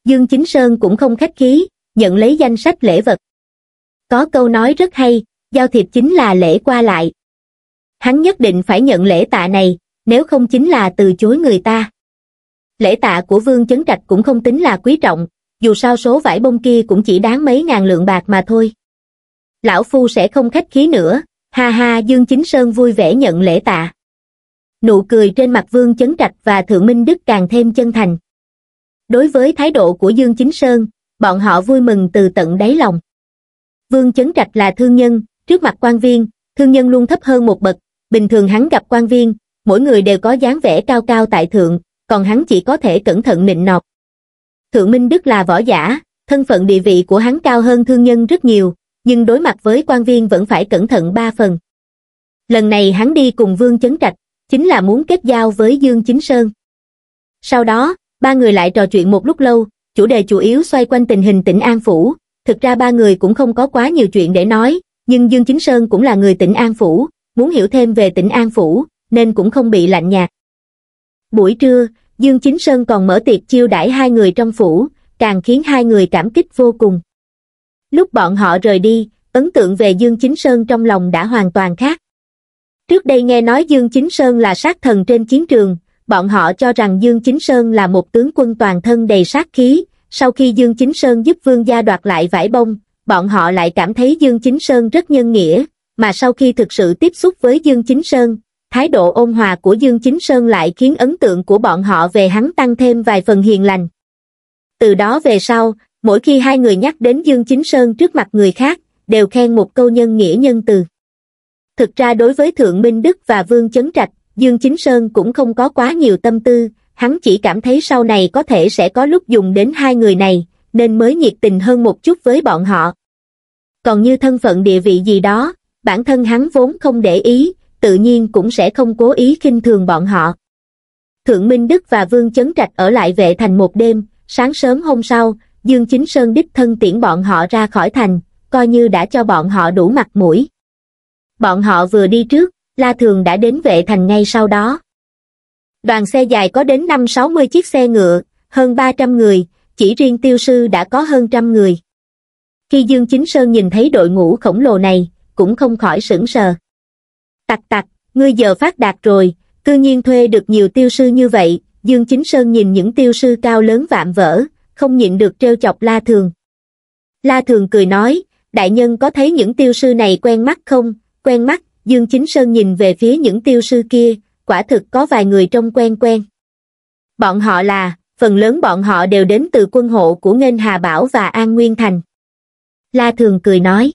Dương Chính Sơn cũng không khách khí, nhận lấy danh sách lễ vật. Có câu nói rất hay, giao thiệp chính là lễ qua lại. Hắn nhất định phải nhận lễ tạ này, nếu không chính là từ chối người ta. Lễ tạ của Vương Chấn Trạch cũng không tính là quý trọng, dù sao số vải bông kia cũng chỉ đáng mấy ngàn lượng bạc mà thôi. Lão Phu sẽ không khách khí nữa, ha ha Dương Chính Sơn vui vẻ nhận lễ tạ nụ cười trên mặt vương chấn trạch và thượng minh đức càng thêm chân thành đối với thái độ của dương chính sơn bọn họ vui mừng từ tận đáy lòng vương chấn trạch là thương nhân trước mặt quan viên thương nhân luôn thấp hơn một bậc bình thường hắn gặp quan viên mỗi người đều có dáng vẻ cao cao tại thượng còn hắn chỉ có thể cẩn thận nịnh nọt thượng minh đức là võ giả thân phận địa vị của hắn cao hơn thương nhân rất nhiều nhưng đối mặt với quan viên vẫn phải cẩn thận ba phần lần này hắn đi cùng vương chấn trạch chính là muốn kết giao với Dương Chính Sơn. Sau đó, ba người lại trò chuyện một lúc lâu, chủ đề chủ yếu xoay quanh tình hình tỉnh An Phủ. Thực ra ba người cũng không có quá nhiều chuyện để nói, nhưng Dương Chính Sơn cũng là người tỉnh An Phủ, muốn hiểu thêm về tỉnh An Phủ, nên cũng không bị lạnh nhạt. Buổi trưa, Dương Chính Sơn còn mở tiệc chiêu đãi hai người trong phủ, càng khiến hai người cảm kích vô cùng. Lúc bọn họ rời đi, ấn tượng về Dương Chính Sơn trong lòng đã hoàn toàn khác. Trước đây nghe nói Dương Chính Sơn là sát thần trên chiến trường, bọn họ cho rằng Dương Chính Sơn là một tướng quân toàn thân đầy sát khí, sau khi Dương Chính Sơn giúp vương gia đoạt lại vải bông, bọn họ lại cảm thấy Dương Chính Sơn rất nhân nghĩa, mà sau khi thực sự tiếp xúc với Dương Chính Sơn, thái độ ôn hòa của Dương Chính Sơn lại khiến ấn tượng của bọn họ về hắn tăng thêm vài phần hiền lành. Từ đó về sau, mỗi khi hai người nhắc đến Dương Chính Sơn trước mặt người khác, đều khen một câu nhân nghĩa nhân từ thực ra đối với Thượng Minh Đức và Vương Chấn Trạch, Dương Chính Sơn cũng không có quá nhiều tâm tư, hắn chỉ cảm thấy sau này có thể sẽ có lúc dùng đến hai người này, nên mới nhiệt tình hơn một chút với bọn họ. Còn như thân phận địa vị gì đó, bản thân hắn vốn không để ý, tự nhiên cũng sẽ không cố ý khinh thường bọn họ. Thượng Minh Đức và Vương Chấn Trạch ở lại vệ thành một đêm, sáng sớm hôm sau, Dương Chính Sơn đích thân tiễn bọn họ ra khỏi thành, coi như đã cho bọn họ đủ mặt mũi bọn họ vừa đi trước, La Thường đã đến vệ thành ngay sau đó. Đoàn xe dài có đến 5-60 chiếc xe ngựa, hơn 300 người, chỉ riêng tiêu sư đã có hơn trăm người. Khi Dương Chính Sơn nhìn thấy đội ngũ khổng lồ này, cũng không khỏi sững sờ. Tặc tặc, ngươi giờ phát đạt rồi, cư nhiên thuê được nhiều tiêu sư như vậy, Dương Chính Sơn nhìn những tiêu sư cao lớn vạm vỡ, không nhịn được trêu chọc La Thường. La Thường cười nói, đại nhân có thấy những tiêu sư này quen mắt không, quen mắt, Dương Chính Sơn nhìn về phía những tiêu sư kia, quả thực có vài người trông quen quen. Bọn họ là, phần lớn bọn họ đều đến từ quân hộ của ngân Hà Bảo và An Nguyên Thành. La Thường cười nói.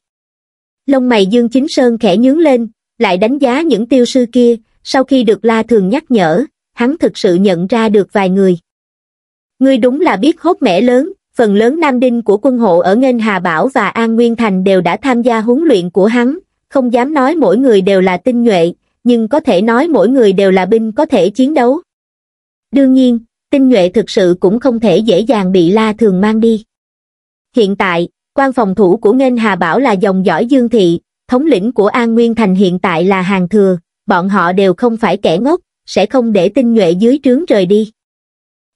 Lông mày Dương Chính Sơn khẽ nhướng lên, lại đánh giá những tiêu sư kia, sau khi được La Thường nhắc nhở, hắn thực sự nhận ra được vài người. Ngươi đúng là biết hốt mẻ lớn, phần lớn nam đinh của quân hộ ở ngân Hà Bảo và An Nguyên Thành đều đã tham gia huấn luyện của hắn, không dám nói mỗi người đều là tinh nhuệ, nhưng có thể nói mỗi người đều là binh có thể chiến đấu. Đương nhiên, tinh nhuệ thực sự cũng không thể dễ dàng bị La Thường mang đi. Hiện tại, quan phòng thủ của Nghênh Hà Bảo là dòng dõi Dương Thị, thống lĩnh của An Nguyên Thành hiện tại là Hàng Thừa, bọn họ đều không phải kẻ ngốc, sẽ không để tinh nhuệ dưới trướng rời đi.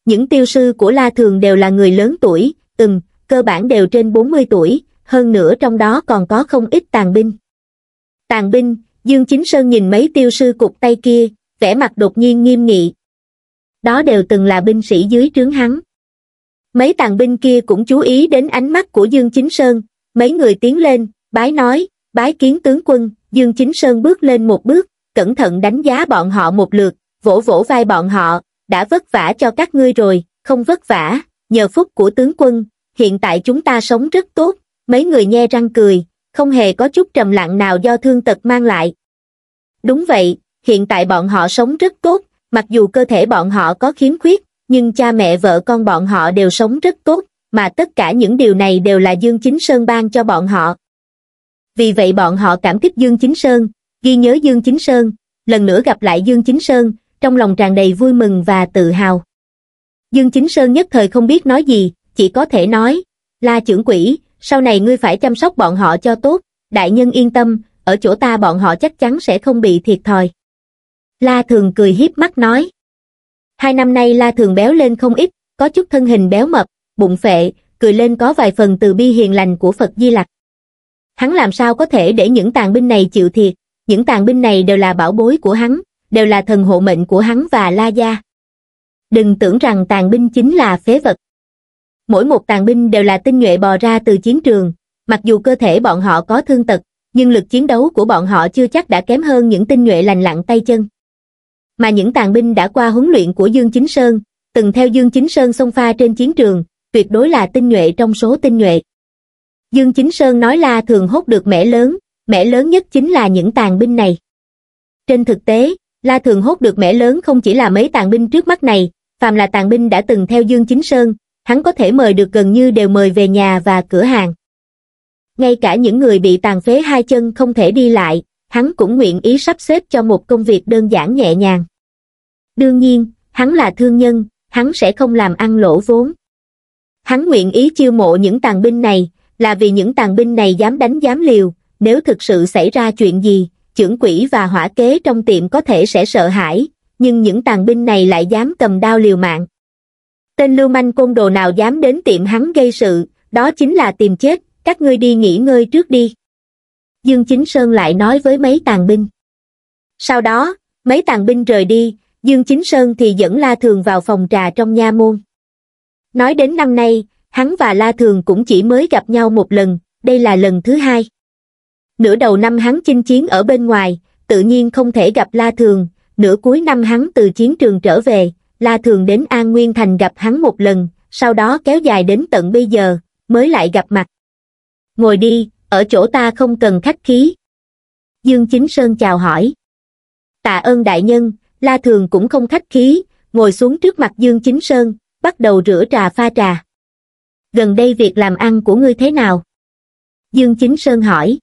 Những tiêu sư của La Thường đều là người lớn tuổi, ừm, cơ bản đều trên 40 tuổi, hơn nữa trong đó còn có không ít tàn binh. Tàn binh, Dương Chính Sơn nhìn mấy tiêu sư cục tay kia, vẻ mặt đột nhiên nghiêm nghị. Đó đều từng là binh sĩ dưới trướng hắn. Mấy tàn binh kia cũng chú ý đến ánh mắt của Dương Chính Sơn, mấy người tiến lên, bái nói, bái kiến tướng quân, Dương Chính Sơn bước lên một bước, cẩn thận đánh giá bọn họ một lượt, vỗ vỗ vai bọn họ, đã vất vả cho các ngươi rồi, không vất vả, nhờ phúc của tướng quân, hiện tại chúng ta sống rất tốt, mấy người nghe răng cười, không hề có chút trầm lặng nào do thương tật mang lại. Đúng vậy, hiện tại bọn họ sống rất tốt, mặc dù cơ thể bọn họ có khiếm khuyết, nhưng cha mẹ vợ con bọn họ đều sống rất tốt, mà tất cả những điều này đều là Dương Chính Sơn ban cho bọn họ. Vì vậy bọn họ cảm kích Dương Chính Sơn, ghi nhớ Dương Chính Sơn, lần nữa gặp lại Dương Chính Sơn, trong lòng tràn đầy vui mừng và tự hào. Dương Chính Sơn nhất thời không biết nói gì, chỉ có thể nói, la trưởng quỷ, sau này ngươi phải chăm sóc bọn họ cho tốt, đại nhân yên tâm, ở chỗ ta bọn họ chắc chắn sẽ không bị thiệt thòi. La Thường cười hiếp mắt nói. Hai năm nay La Thường béo lên không ít, có chút thân hình béo mập, bụng phệ, cười lên có vài phần từ bi hiền lành của Phật Di Lặc. Hắn làm sao có thể để những tàn binh này chịu thiệt, những tàn binh này đều là bảo bối của hắn, đều là thần hộ mệnh của hắn và La Gia. Đừng tưởng rằng tàn binh chính là phế vật, mỗi một tàn binh đều là tinh nhuệ bò ra từ chiến trường, mặc dù cơ thể bọn họ có thương tật, nhưng lực chiến đấu của bọn họ chưa chắc đã kém hơn những tinh nhuệ lành lặn tay chân. Mà những tàn binh đã qua huấn luyện của Dương Chính Sơn, từng theo Dương Chính Sơn xông pha trên chiến trường, tuyệt đối là tinh nhuệ trong số tinh nhuệ. Dương Chính Sơn nói là thường hốt được mẻ lớn, mẻ lớn nhất chính là những tàn binh này. Trên thực tế, La Thường hốt được mẻ lớn không chỉ là mấy tàn binh trước mắt này, phàm là tàn binh đã từng theo Dương Chính Sơn, hắn có thể mời được gần như đều mời về nhà và cửa hàng. Ngay cả những người bị tàn phế hai chân không thể đi lại, hắn cũng nguyện ý sắp xếp cho một công việc đơn giản nhẹ nhàng. Đương nhiên, hắn là thương nhân, hắn sẽ không làm ăn lỗ vốn. Hắn nguyện ý chiêu mộ những tàn binh này, là vì những tàn binh này dám đánh dám liều, nếu thực sự xảy ra chuyện gì, trưởng quỹ và hỏa kế trong tiệm có thể sẽ sợ hãi, nhưng những tàn binh này lại dám cầm đao liều mạng, tên lưu manh côn đồ nào dám đến tiệm hắn gây sự, đó chính là tìm chết, các ngươi đi nghỉ ngơi trước đi. Dương Chính Sơn lại nói với mấy tàn binh. Sau đó, mấy tàn binh rời đi, Dương Chính Sơn thì dẫn La Thường vào phòng trà trong nha môn. Nói đến năm nay, hắn và La Thường cũng chỉ mới gặp nhau một lần, đây là lần thứ hai. Nửa đầu năm hắn chinh chiến ở bên ngoài, tự nhiên không thể gặp La Thường, nửa cuối năm hắn từ chiến trường trở về, la thường đến an nguyên thành gặp hắn một lần sau đó kéo dài đến tận bây giờ mới lại gặp mặt ngồi đi ở chỗ ta không cần khách khí dương chính sơn chào hỏi tạ ơn đại nhân la thường cũng không khách khí ngồi xuống trước mặt dương chính sơn bắt đầu rửa trà pha trà gần đây việc làm ăn của ngươi thế nào dương chính sơn hỏi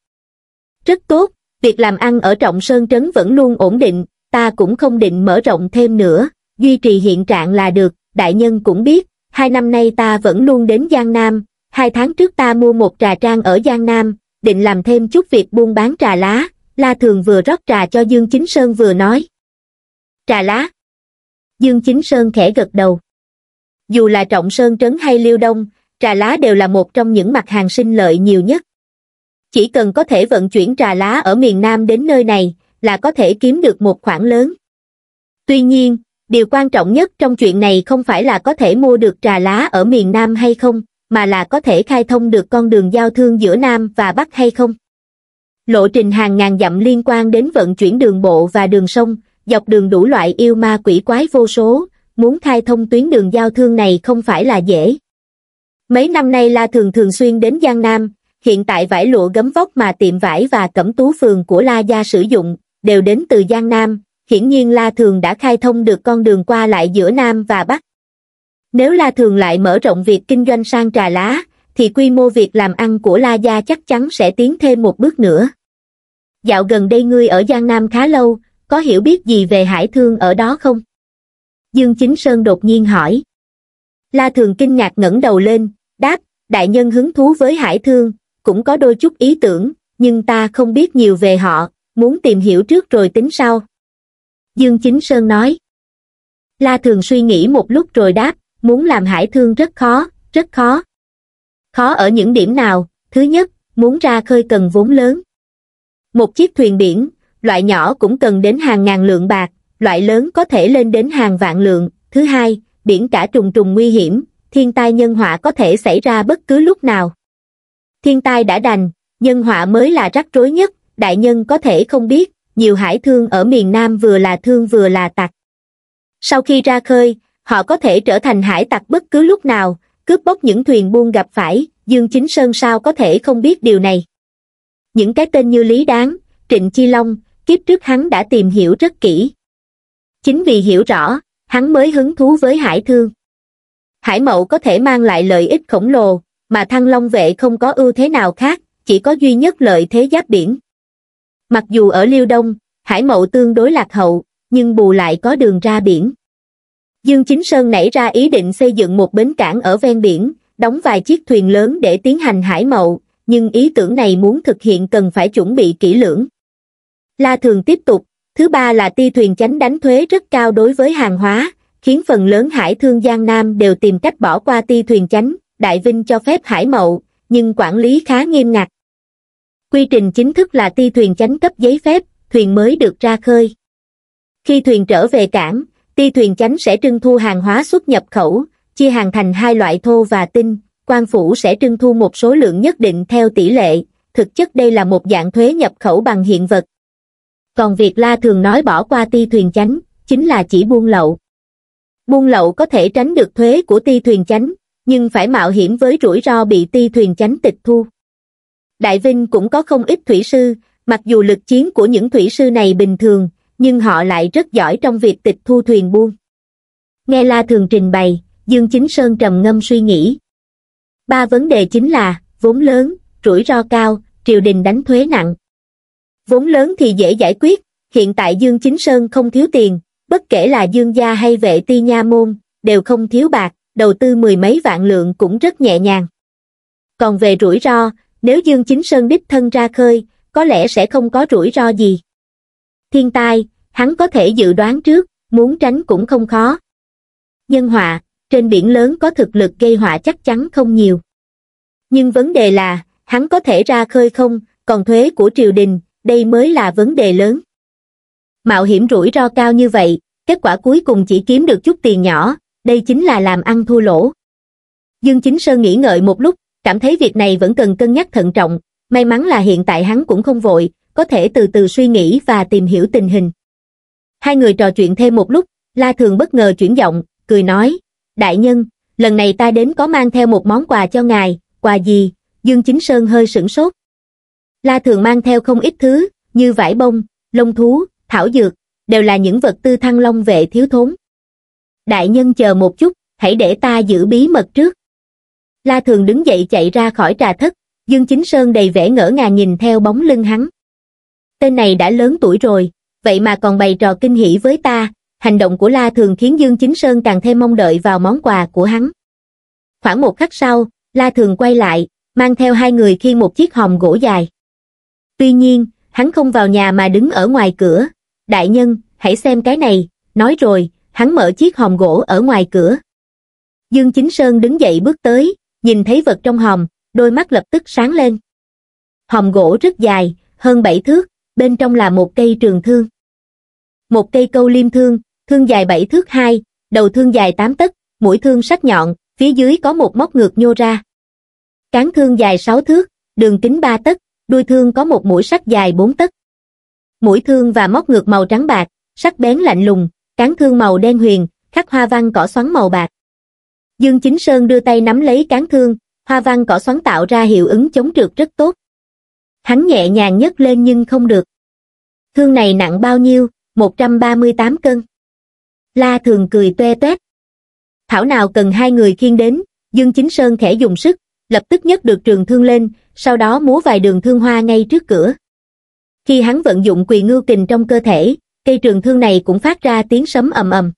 rất tốt việc làm ăn ở trọng sơn trấn vẫn luôn ổn định ta cũng không định mở rộng thêm nữa duy trì hiện trạng là được, đại nhân cũng biết, hai năm nay ta vẫn luôn đến Giang Nam, hai tháng trước ta mua một trà trang ở Giang Nam, định làm thêm chút việc buôn bán trà lá, La Thường vừa rót trà cho Dương Chính Sơn vừa nói. Trà lá. Dương Chính Sơn khẽ gật đầu. Dù là Trọng Sơn Trấn hay Liêu Đông, trà lá đều là một trong những mặt hàng sinh lợi nhiều nhất. Chỉ cần có thể vận chuyển trà lá ở miền Nam đến nơi này, là có thể kiếm được một khoản lớn. Tuy nhiên, điều quan trọng nhất trong chuyện này không phải là có thể mua được trà lá ở miền Nam hay không, mà là có thể khai thông được con đường giao thương giữa Nam và Bắc hay không. Lộ trình hàng ngàn dặm liên quan đến vận chuyển đường bộ và đường sông, dọc đường đủ loại yêu ma quỷ quái vô số, muốn khai thông tuyến đường giao thương này không phải là dễ. Mấy năm nay La Thường thường xuyên đến Giang Nam, hiện tại vải lụa gấm vóc mà tiệm vải và cẩm tú phường của La Gia sử dụng, đều đến từ Giang Nam, hiển nhiên La Thường đã khai thông được con đường qua lại giữa Nam và Bắc. Nếu La Thường lại mở rộng việc kinh doanh sang trà lá, thì quy mô việc làm ăn của La Gia chắc chắn sẽ tiến thêm một bước nữa. Dạo gần đây ngươi ở Giang Nam khá lâu, có hiểu biết gì về hải thương ở đó không? Dương Chính Sơn đột nhiên hỏi. La Thường kinh ngạc ngẩng đầu lên, đáp, đại nhân hứng thú với hải thương, cũng có đôi chút ý tưởng, nhưng ta không biết nhiều về họ, muốn tìm hiểu trước rồi tính sau. Dương Chính Sơn nói. La Thường suy nghĩ một lúc rồi đáp, muốn làm hải thương rất khó, rất khó. Khó ở những điểm nào, thứ nhất, muốn ra khơi cần vốn lớn. Một chiếc thuyền biển, loại nhỏ cũng cần đến hàng ngàn lượng bạc, loại lớn có thể lên đến hàng vạn lượng. Thứ hai, biển cả trùng trùng nguy hiểm, thiên tai nhân họa có thể xảy ra bất cứ lúc nào. Thiên tai đã đành, nhân họa mới là rắc rối nhất, đại nhân có thể không biết, nhiều hải thương ở miền Nam vừa là thương vừa là tặc. Sau khi ra khơi, họ có thể trở thành hải tặc bất cứ lúc nào, cướp bóc những thuyền buôn gặp phải, Dương Chính Sơn sao có thể không biết điều này. Những cái tên như Lý Đáng, Trịnh Chi Long, kiếp trước hắn đã tìm hiểu rất kỹ. Chính vì hiểu rõ, hắn mới hứng thú với hải thương. Hải mậu có thể mang lại lợi ích khổng lồ, mà thăng long vệ không có ưu thế nào khác, chỉ có duy nhất lợi thế giáp biển. Mặc dù ở Liêu Đông, hải mậu tương đối lạc hậu, nhưng bù lại có đường ra biển. Dương Chính Sơn nảy ra ý định xây dựng một bến cảng ở ven biển, đóng vài chiếc thuyền lớn để tiến hành hải mậu, nhưng ý tưởng này muốn thực hiện cần phải chuẩn bị kỹ lưỡng. La Thường tiếp tục, thứ ba là ti thuyền tránh đánh thuế rất cao đối với hàng hóa, khiến phần lớn hải thương Giang Nam đều tìm cách bỏ qua ti thuyền tránh. Đại Vinh cho phép hải mậu, nhưng quản lý khá nghiêm ngặt, quy trình chính thức là ti thuyền chánh cấp giấy phép thuyền mới được ra khơi khi thuyền trở về cảng ti thuyền chánh sẽ trưng thu hàng hóa xuất nhập khẩu chia hàng thành hai loại thô và tinh quan phủ sẽ trưng thu một số lượng nhất định theo tỷ lệ thực chất đây là một dạng thuế nhập khẩu bằng hiện vật còn việc la thường nói bỏ qua ti thuyền chánh chính là chỉ buôn lậu buôn lậu có thể tránh được thuế của ti thuyền chánh nhưng phải mạo hiểm với rủi ro bị ti thuyền chánh tịch thu Đại Vinh cũng có không ít thủy sư, mặc dù lực chiến của những thủy sư này bình thường, nhưng họ lại rất giỏi trong việc tịch thu thuyền buôn. Nghe La Thường trình bày, Dương Chính Sơn trầm ngâm suy nghĩ. Ba vấn đề chính là, vốn lớn, rủi ro cao, triều đình đánh thuế nặng. Vốn lớn thì dễ giải quyết, hiện tại Dương Chính Sơn không thiếu tiền, bất kể là Dương gia hay vệ ti nha môn, đều không thiếu bạc, đầu tư mười mấy vạn lượng cũng rất nhẹ nhàng. Còn về rủi ro, nếu Dương Chính Sơn đích thân ra khơi, có lẽ sẽ không có rủi ro gì. Thiên tai, hắn có thể dự đoán trước, muốn tránh cũng không khó. Nhân họa, trên biển lớn có thực lực gây họa chắc chắn không nhiều. Nhưng vấn đề là, hắn có thể ra khơi không, còn thuế của triều đình, đây mới là vấn đề lớn. Mạo hiểm rủi ro cao như vậy, kết quả cuối cùng chỉ kiếm được chút tiền nhỏ, đây chính là làm ăn thua lỗ. Dương Chính Sơn nghĩ ngợi một lúc, cảm thấy việc này vẫn cần cân nhắc thận trọng, may mắn là hiện tại hắn cũng không vội, có thể từ từ suy nghĩ và tìm hiểu tình hình. Hai người trò chuyện thêm một lúc, La Thường bất ngờ chuyển giọng, cười nói, Đại nhân, lần này ta đến có mang theo một món quà cho ngài, quà gì? Dương Chính Sơn hơi sửng sốt. La Thường mang theo không ít thứ, như vải bông, lông thú, thảo dược, đều là những vật tư thăng long vệ thiếu thốn. Đại nhân chờ một chút, hãy để ta giữ bí mật trước. La Thường đứng dậy chạy ra khỏi trà thất, Dương Chính Sơn đầy vẻ ngỡ ngàng nhìn theo bóng lưng hắn. Tên này đã lớn tuổi rồi, vậy mà còn bày trò kinh hỉ với ta, hành động của La Thường khiến Dương Chính Sơn càng thêm mong đợi vào món quà của hắn. Khoảng một khắc sau, La Thường quay lại, mang theo hai người khi một chiếc hòm gỗ dài. Tuy nhiên, hắn không vào nhà mà đứng ở ngoài cửa. Đại nhân, hãy xem cái này, nói rồi, hắn mở chiếc hòm gỗ ở ngoài cửa. Dương Chính Sơn đứng dậy bước tới, nhìn thấy vật trong hòm, đôi mắt lập tức sáng lên. Hòm gỗ rất dài, hơn bảy thước, bên trong là một cây trường thương. Một cây câu liêm thương, thương dài bảy thước hai, đầu thương dài tám tấc, mũi thương sắc nhọn, phía dưới có một móc ngược nhô ra. Cán thương dài sáu thước, đường kính ba tấc, đuôi thương có một mũi sắc dài bốn tấc. Mũi thương và móc ngược màu trắng bạc, sắc bén lạnh lùng, cán thương màu đen huyền, khắc hoa văn cỏ xoắn màu bạc dương chính sơn đưa tay nắm lấy cán thương hoa văn cỏ xoắn tạo ra hiệu ứng chống trượt rất tốt hắn nhẹ nhàng nhấc lên nhưng không được thương này nặng bao nhiêu 138 cân la thường cười toe toét thảo nào cần hai người khiên đến dương chính sơn khẽ dùng sức lập tức nhấc được trường thương lên sau đó múa vài đường thương hoa ngay trước cửa khi hắn vận dụng quỳ ngưu kình trong cơ thể cây trường thương này cũng phát ra tiếng sấm ầm ầm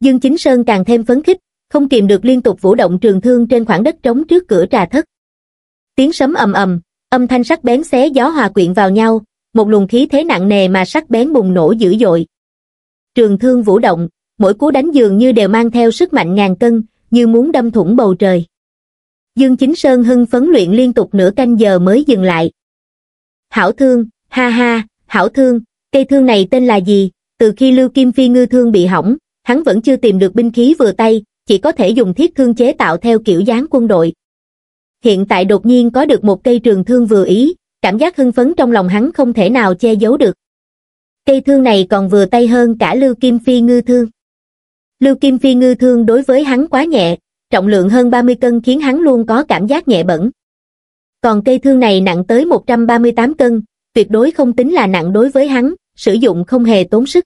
dương chính sơn càng thêm phấn khích không kìm được liên tục vũ động trường thương trên khoảng đất trống trước cửa trà thất. Tiếng sấm ầm ầm, âm thanh sắc bén xé gió hòa quyện vào nhau, một luồng khí thế nặng nề mà sắc bén bùng nổ dữ dội. Trường thương vũ động, mỗi cú đánh dường như đều mang theo sức mạnh ngàn cân, như muốn đâm thủng bầu trời. Dương Chính Sơn hưng phấn luyện liên tục nửa canh giờ mới dừng lại. Hảo thương, ha ha, hảo thương, cây thương này tên là gì? Từ khi Lưu Kim Phi ngư thương bị hỏng, hắn vẫn chưa tìm được binh khí vừa tay, chỉ có thể dùng thiết thương chế tạo theo kiểu dáng quân đội. Hiện tại đột nhiên có được một cây trường thương vừa ý, cảm giác hưng phấn trong lòng hắn không thể nào che giấu được. Cây thương này còn vừa tay hơn cả Lưu Kim Phi ngư thương. Lưu Kim Phi ngư thương đối với hắn quá nhẹ, trọng lượng hơn 30 cân khiến hắn luôn có cảm giác nhẹ bẩn. Còn cây thương này nặng tới 138 cân, tuyệt đối không tính là nặng đối với hắn, sử dụng không hề tốn sức.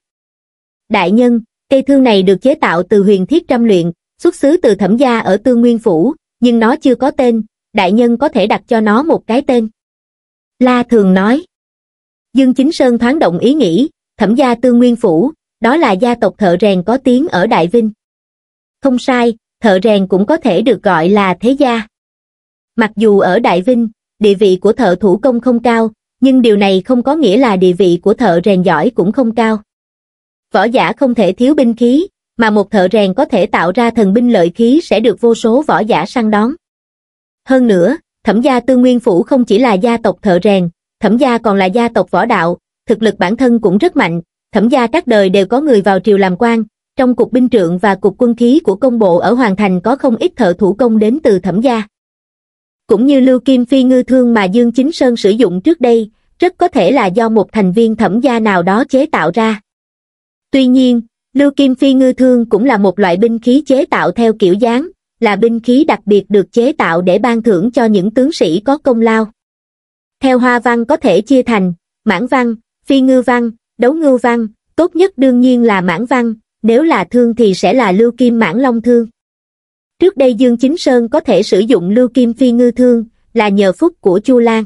Đại nhân, cây thương này được chế tạo từ huyền thiết trăm luyện, xuất xứ từ thẩm gia ở Tương Nguyên Phủ, nhưng nó chưa có tên, đại nhân có thể đặt cho nó một cái tên. La thường nói. Dương Chính Sơn thoáng động ý nghĩ, thẩm gia Tương Nguyên Phủ, đó là gia tộc thợ rèn có tiếng ở Đại Vinh. Không sai, thợ rèn cũng có thể được gọi là thế gia. Mặc dù ở Đại Vinh, địa vị của thợ thủ công không cao, nhưng điều này không có nghĩa là địa vị của thợ rèn giỏi cũng không cao. Võ giả không thể thiếu binh khí, mà một thợ rèn có thể tạo ra thần binh lợi khí sẽ được vô số võ giả săn đón. Hơn nữa, thẩm gia tương nguyên phủ không chỉ là gia tộc thợ rèn, thẩm gia còn là gia tộc võ đạo, thực lực bản thân cũng rất mạnh, thẩm gia các đời đều có người vào triều làm quan, trong cục binh trượng và cục quân khí của công bộ ở Hoàng Thành có không ít thợ thủ công đến từ thẩm gia. Cũng như lưu kim phi ngư thương mà Dương Chính Sơn sử dụng trước đây, rất có thể là do một thành viên thẩm gia nào đó chế tạo ra. Tuy nhiên, Lưu Kim Phi Ngư Thương cũng là một loại binh khí chế tạo theo kiểu dáng, là binh khí đặc biệt được chế tạo để ban thưởng cho những tướng sĩ có công lao. Theo hoa văn có thể chia thành, mãn văn, phi ngư văn, đấu ngư văn, tốt nhất đương nhiên là mãn văn, nếu là thương thì sẽ là lưu kim mãn long thương. Trước đây Dương Chính Sơn có thể sử dụng lưu kim phi ngư thương, là nhờ phúc của Chu Lan.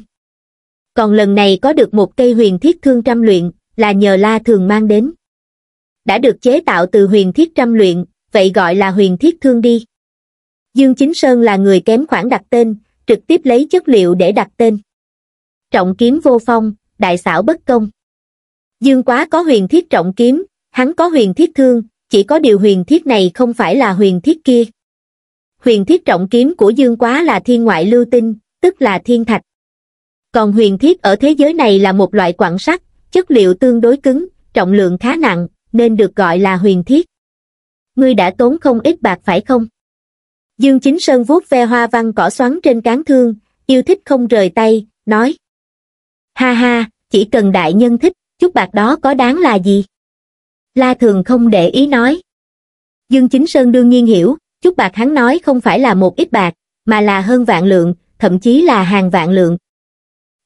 Còn lần này có được một cây huyền thiết thương trăm luyện, là nhờ La Thường mang đến đã được chế tạo từ huyền thiết trăm luyện, vậy gọi là huyền thiết thương đi. Dương Chính Sơn là người kém khoản đặt tên, trực tiếp lấy chất liệu để đặt tên. Trọng kiếm vô phong, đại xảo bất công. Dương quá có huyền thiết trọng kiếm, hắn có huyền thiết thương, chỉ có điều huyền thiết này không phải là huyền thiết kia. Huyền thiết trọng kiếm của Dương quá là thiên ngoại lưu tinh, tức là thiên thạch. Còn huyền thiết ở thế giới này là một loại quặng sắt, chất liệu tương đối cứng, trọng lượng khá nặng, nên được gọi là huyền thiết. Ngươi đã tốn không ít bạc phải không? Dương Chính Sơn vuốt ve hoa văn cỏ xoắn trên cán thương, yêu thích không rời tay, nói. Ha ha, chỉ cần đại nhân thích, chút bạc đó có đáng là gì? La Thường không để ý nói. Dương Chính Sơn đương nhiên hiểu, chút bạc hắn nói không phải là một ít bạc, mà là hơn vạn lượng, thậm chí là hàng vạn lượng.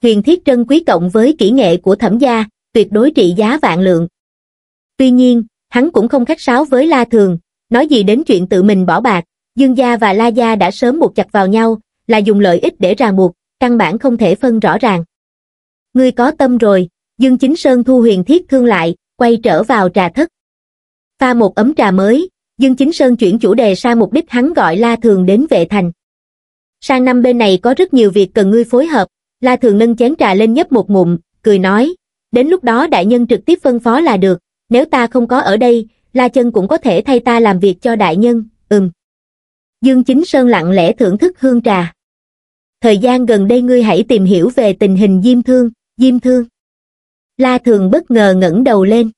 Huyền thiết trân quý cộng với kỹ nghệ của thẩm gia, tuyệt đối trị giá vạn lượng. Tuy nhiên, hắn cũng không khách sáo với La Thường, nói gì đến chuyện tự mình bỏ bạc, Dương Gia và La Gia đã sớm buộc chặt vào nhau, là dùng lợi ích để ràng buộc, căn bản không thể phân rõ ràng. Ngươi có tâm rồi, Dương Chính Sơn thu huyền thiết thương lại, quay trở vào trà thất. Pha một ấm trà mới, Dương Chính Sơn chuyển chủ đề sang mục đích hắn gọi La Thường đến vệ thành. Sang năm bên này có rất nhiều việc cần ngươi phối hợp, La Thường nâng chén trà lên nhấp một ngụm, cười nói, đến lúc đó đại nhân trực tiếp phân phó là được, nếu ta không có ở đây, La Chân cũng có thể thay ta làm việc cho đại nhân, ừm. Dương Chính Sơn lặng lẽ thưởng thức hương trà. Thời gian gần đây ngươi hãy tìm hiểu về tình hình Diêm Thương, Diêm Thương. La Thường bất ngờ ngẩng đầu lên.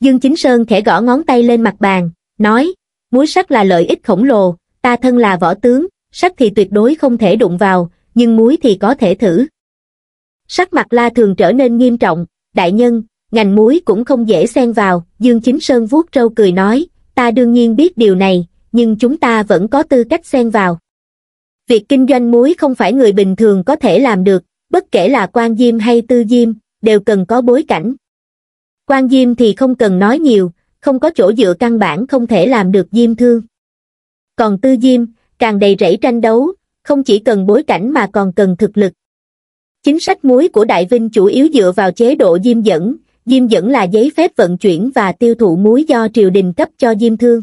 Dương Chính Sơn khẽ gõ ngón tay lên mặt bàn, nói, muối sắt là lợi ích khổng lồ, ta thân là võ tướng, sắt thì tuyệt đối không thể đụng vào, nhưng muối thì có thể thử. Sắc mặt La Thường trở nên nghiêm trọng, đại nhân, ngành muối cũng không dễ xen vào, Dương Chính Sơn vuốt râu cười nói, ta đương nhiên biết điều này, nhưng chúng ta vẫn có tư cách xen vào. Việc kinh doanh muối không phải người bình thường có thể làm được, bất kể là quan diêm hay tư diêm, đều cần có bối cảnh. Quan diêm thì không cần nói nhiều, không có chỗ dựa căn bản không thể làm được diêm thương. Còn tư diêm, càng đầy rẫy tranh đấu, không chỉ cần bối cảnh mà còn cần thực lực. Chính sách muối của Đại Vinh chủ yếu dựa vào chế độ diêm dẫn, Diêm dẫn là giấy phép vận chuyển và tiêu thụ muối do triều đình cấp cho Diêm Thương.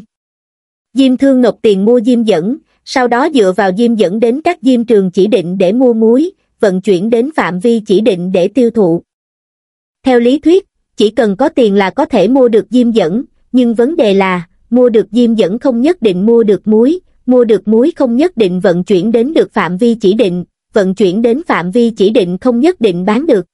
Diêm Thương nộp tiền mua Diêm dẫn, sau đó dựa vào Diêm dẫn đến các Diêm trường chỉ định để mua muối, vận chuyển đến phạm vi chỉ định để tiêu thụ. Theo lý thuyết, chỉ cần có tiền là có thể mua được Diêm dẫn, nhưng vấn đề là, mua được Diêm dẫn không nhất định mua được muối, mua được muối không nhất định vận chuyển đến được phạm vi chỉ định, vận chuyển đến phạm vi chỉ định không nhất định bán được.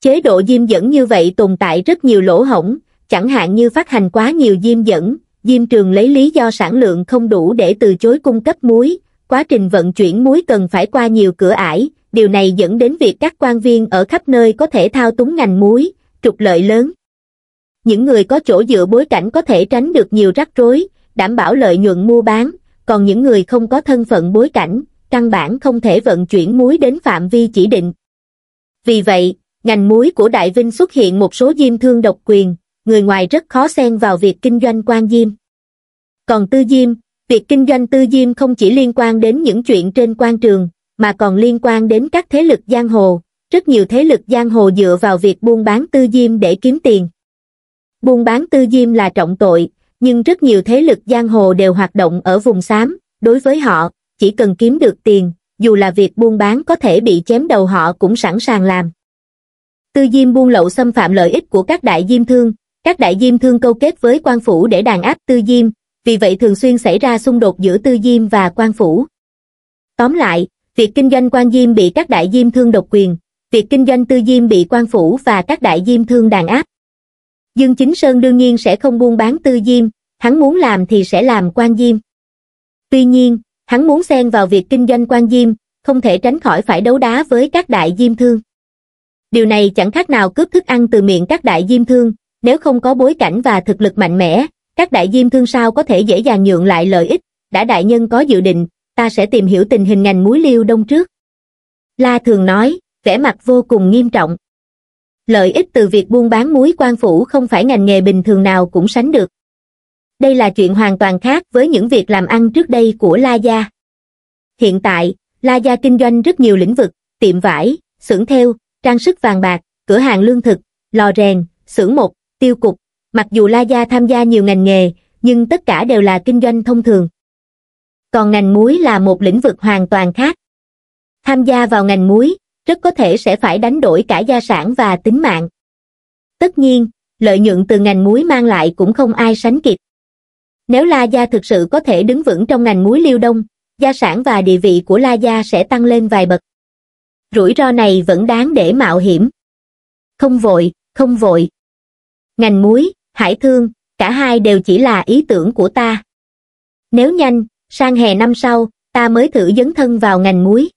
Chế độ diêm dẫn như vậy tồn tại rất nhiều lỗ hổng, chẳng hạn như phát hành quá nhiều diêm dẫn, diêm trường lấy lý do sản lượng không đủ để từ chối cung cấp muối, quá trình vận chuyển muối cần phải qua nhiều cửa ải, điều này dẫn đến việc các quan viên ở khắp nơi có thể thao túng ngành muối, trục lợi lớn. Những người có chỗ dựa bối cảnh có thể tránh được nhiều rắc rối, đảm bảo lợi nhuận mua bán, còn những người không có thân phận bối cảnh, căn bản không thể vận chuyển muối đến phạm vi chỉ định. Vì vậy, ngành muối của Đại Vinh xuất hiện một số diêm thương độc quyền, người ngoài rất khó xen vào việc kinh doanh quan diêm. Còn tư diêm, việc kinh doanh tư diêm không chỉ liên quan đến những chuyện trên quan trường, mà còn liên quan đến các thế lực giang hồ. Rất nhiều thế lực giang hồ dựa vào việc buôn bán tư diêm để kiếm tiền. Buôn bán tư diêm là trọng tội, nhưng rất nhiều thế lực giang hồ đều hoạt động ở vùng xám. Đối với họ, chỉ cần kiếm được tiền, dù là việc buôn bán có thể bị chém đầu họ cũng sẵn sàng làm tư diêm buôn lậu xâm phạm lợi ích của các đại diêm thương, các đại diêm thương câu kết với quan phủ để đàn áp tư diêm, vì vậy thường xuyên xảy ra xung đột giữa tư diêm và quan phủ. Tóm lại, việc kinh doanh quan diêm bị các đại diêm thương độc quyền, việc kinh doanh tư diêm bị quan phủ và các đại diêm thương đàn áp. Dương Chính Sơn đương nhiên sẽ không buôn bán tư diêm, hắn muốn làm thì sẽ làm quan diêm. Tuy nhiên, hắn muốn xen vào việc kinh doanh quan diêm, không thể tránh khỏi phải đấu đá với các đại diêm thương điều này chẳng khác nào cướp thức ăn từ miệng các đại diêm thương nếu không có bối cảnh và thực lực mạnh mẽ các đại diêm thương sao có thể dễ dàng nhượng lại lợi ích đã đại nhân có dự định ta sẽ tìm hiểu tình hình ngành muối liêu đông trước la thường nói vẻ mặt vô cùng nghiêm trọng lợi ích từ việc buôn bán muối quan phủ không phải ngành nghề bình thường nào cũng sánh được đây là chuyện hoàn toàn khác với những việc làm ăn trước đây của la gia hiện tại la gia kinh doanh rất nhiều lĩnh vực tiệm vải xưởng theo trang sức vàng bạc, cửa hàng lương thực, lò rèn, xưởng mộc, tiêu cục. Mặc dù La Gia tham gia nhiều ngành nghề, nhưng tất cả đều là kinh doanh thông thường. Còn ngành muối là một lĩnh vực hoàn toàn khác. Tham gia vào ngành muối, rất có thể sẽ phải đánh đổi cả gia sản và tính mạng. Tất nhiên, lợi nhuận từ ngành muối mang lại cũng không ai sánh kịp. Nếu La Gia thực sự có thể đứng vững trong ngành muối liêu đông, gia sản và địa vị của La Gia sẽ tăng lên vài bậc rủi ro này vẫn đáng để mạo hiểm. Không vội, không vội. Ngành muối, hải thương, cả hai đều chỉ là ý tưởng của ta. Nếu nhanh, sang hè năm sau, ta mới thử dấn thân vào ngành muối.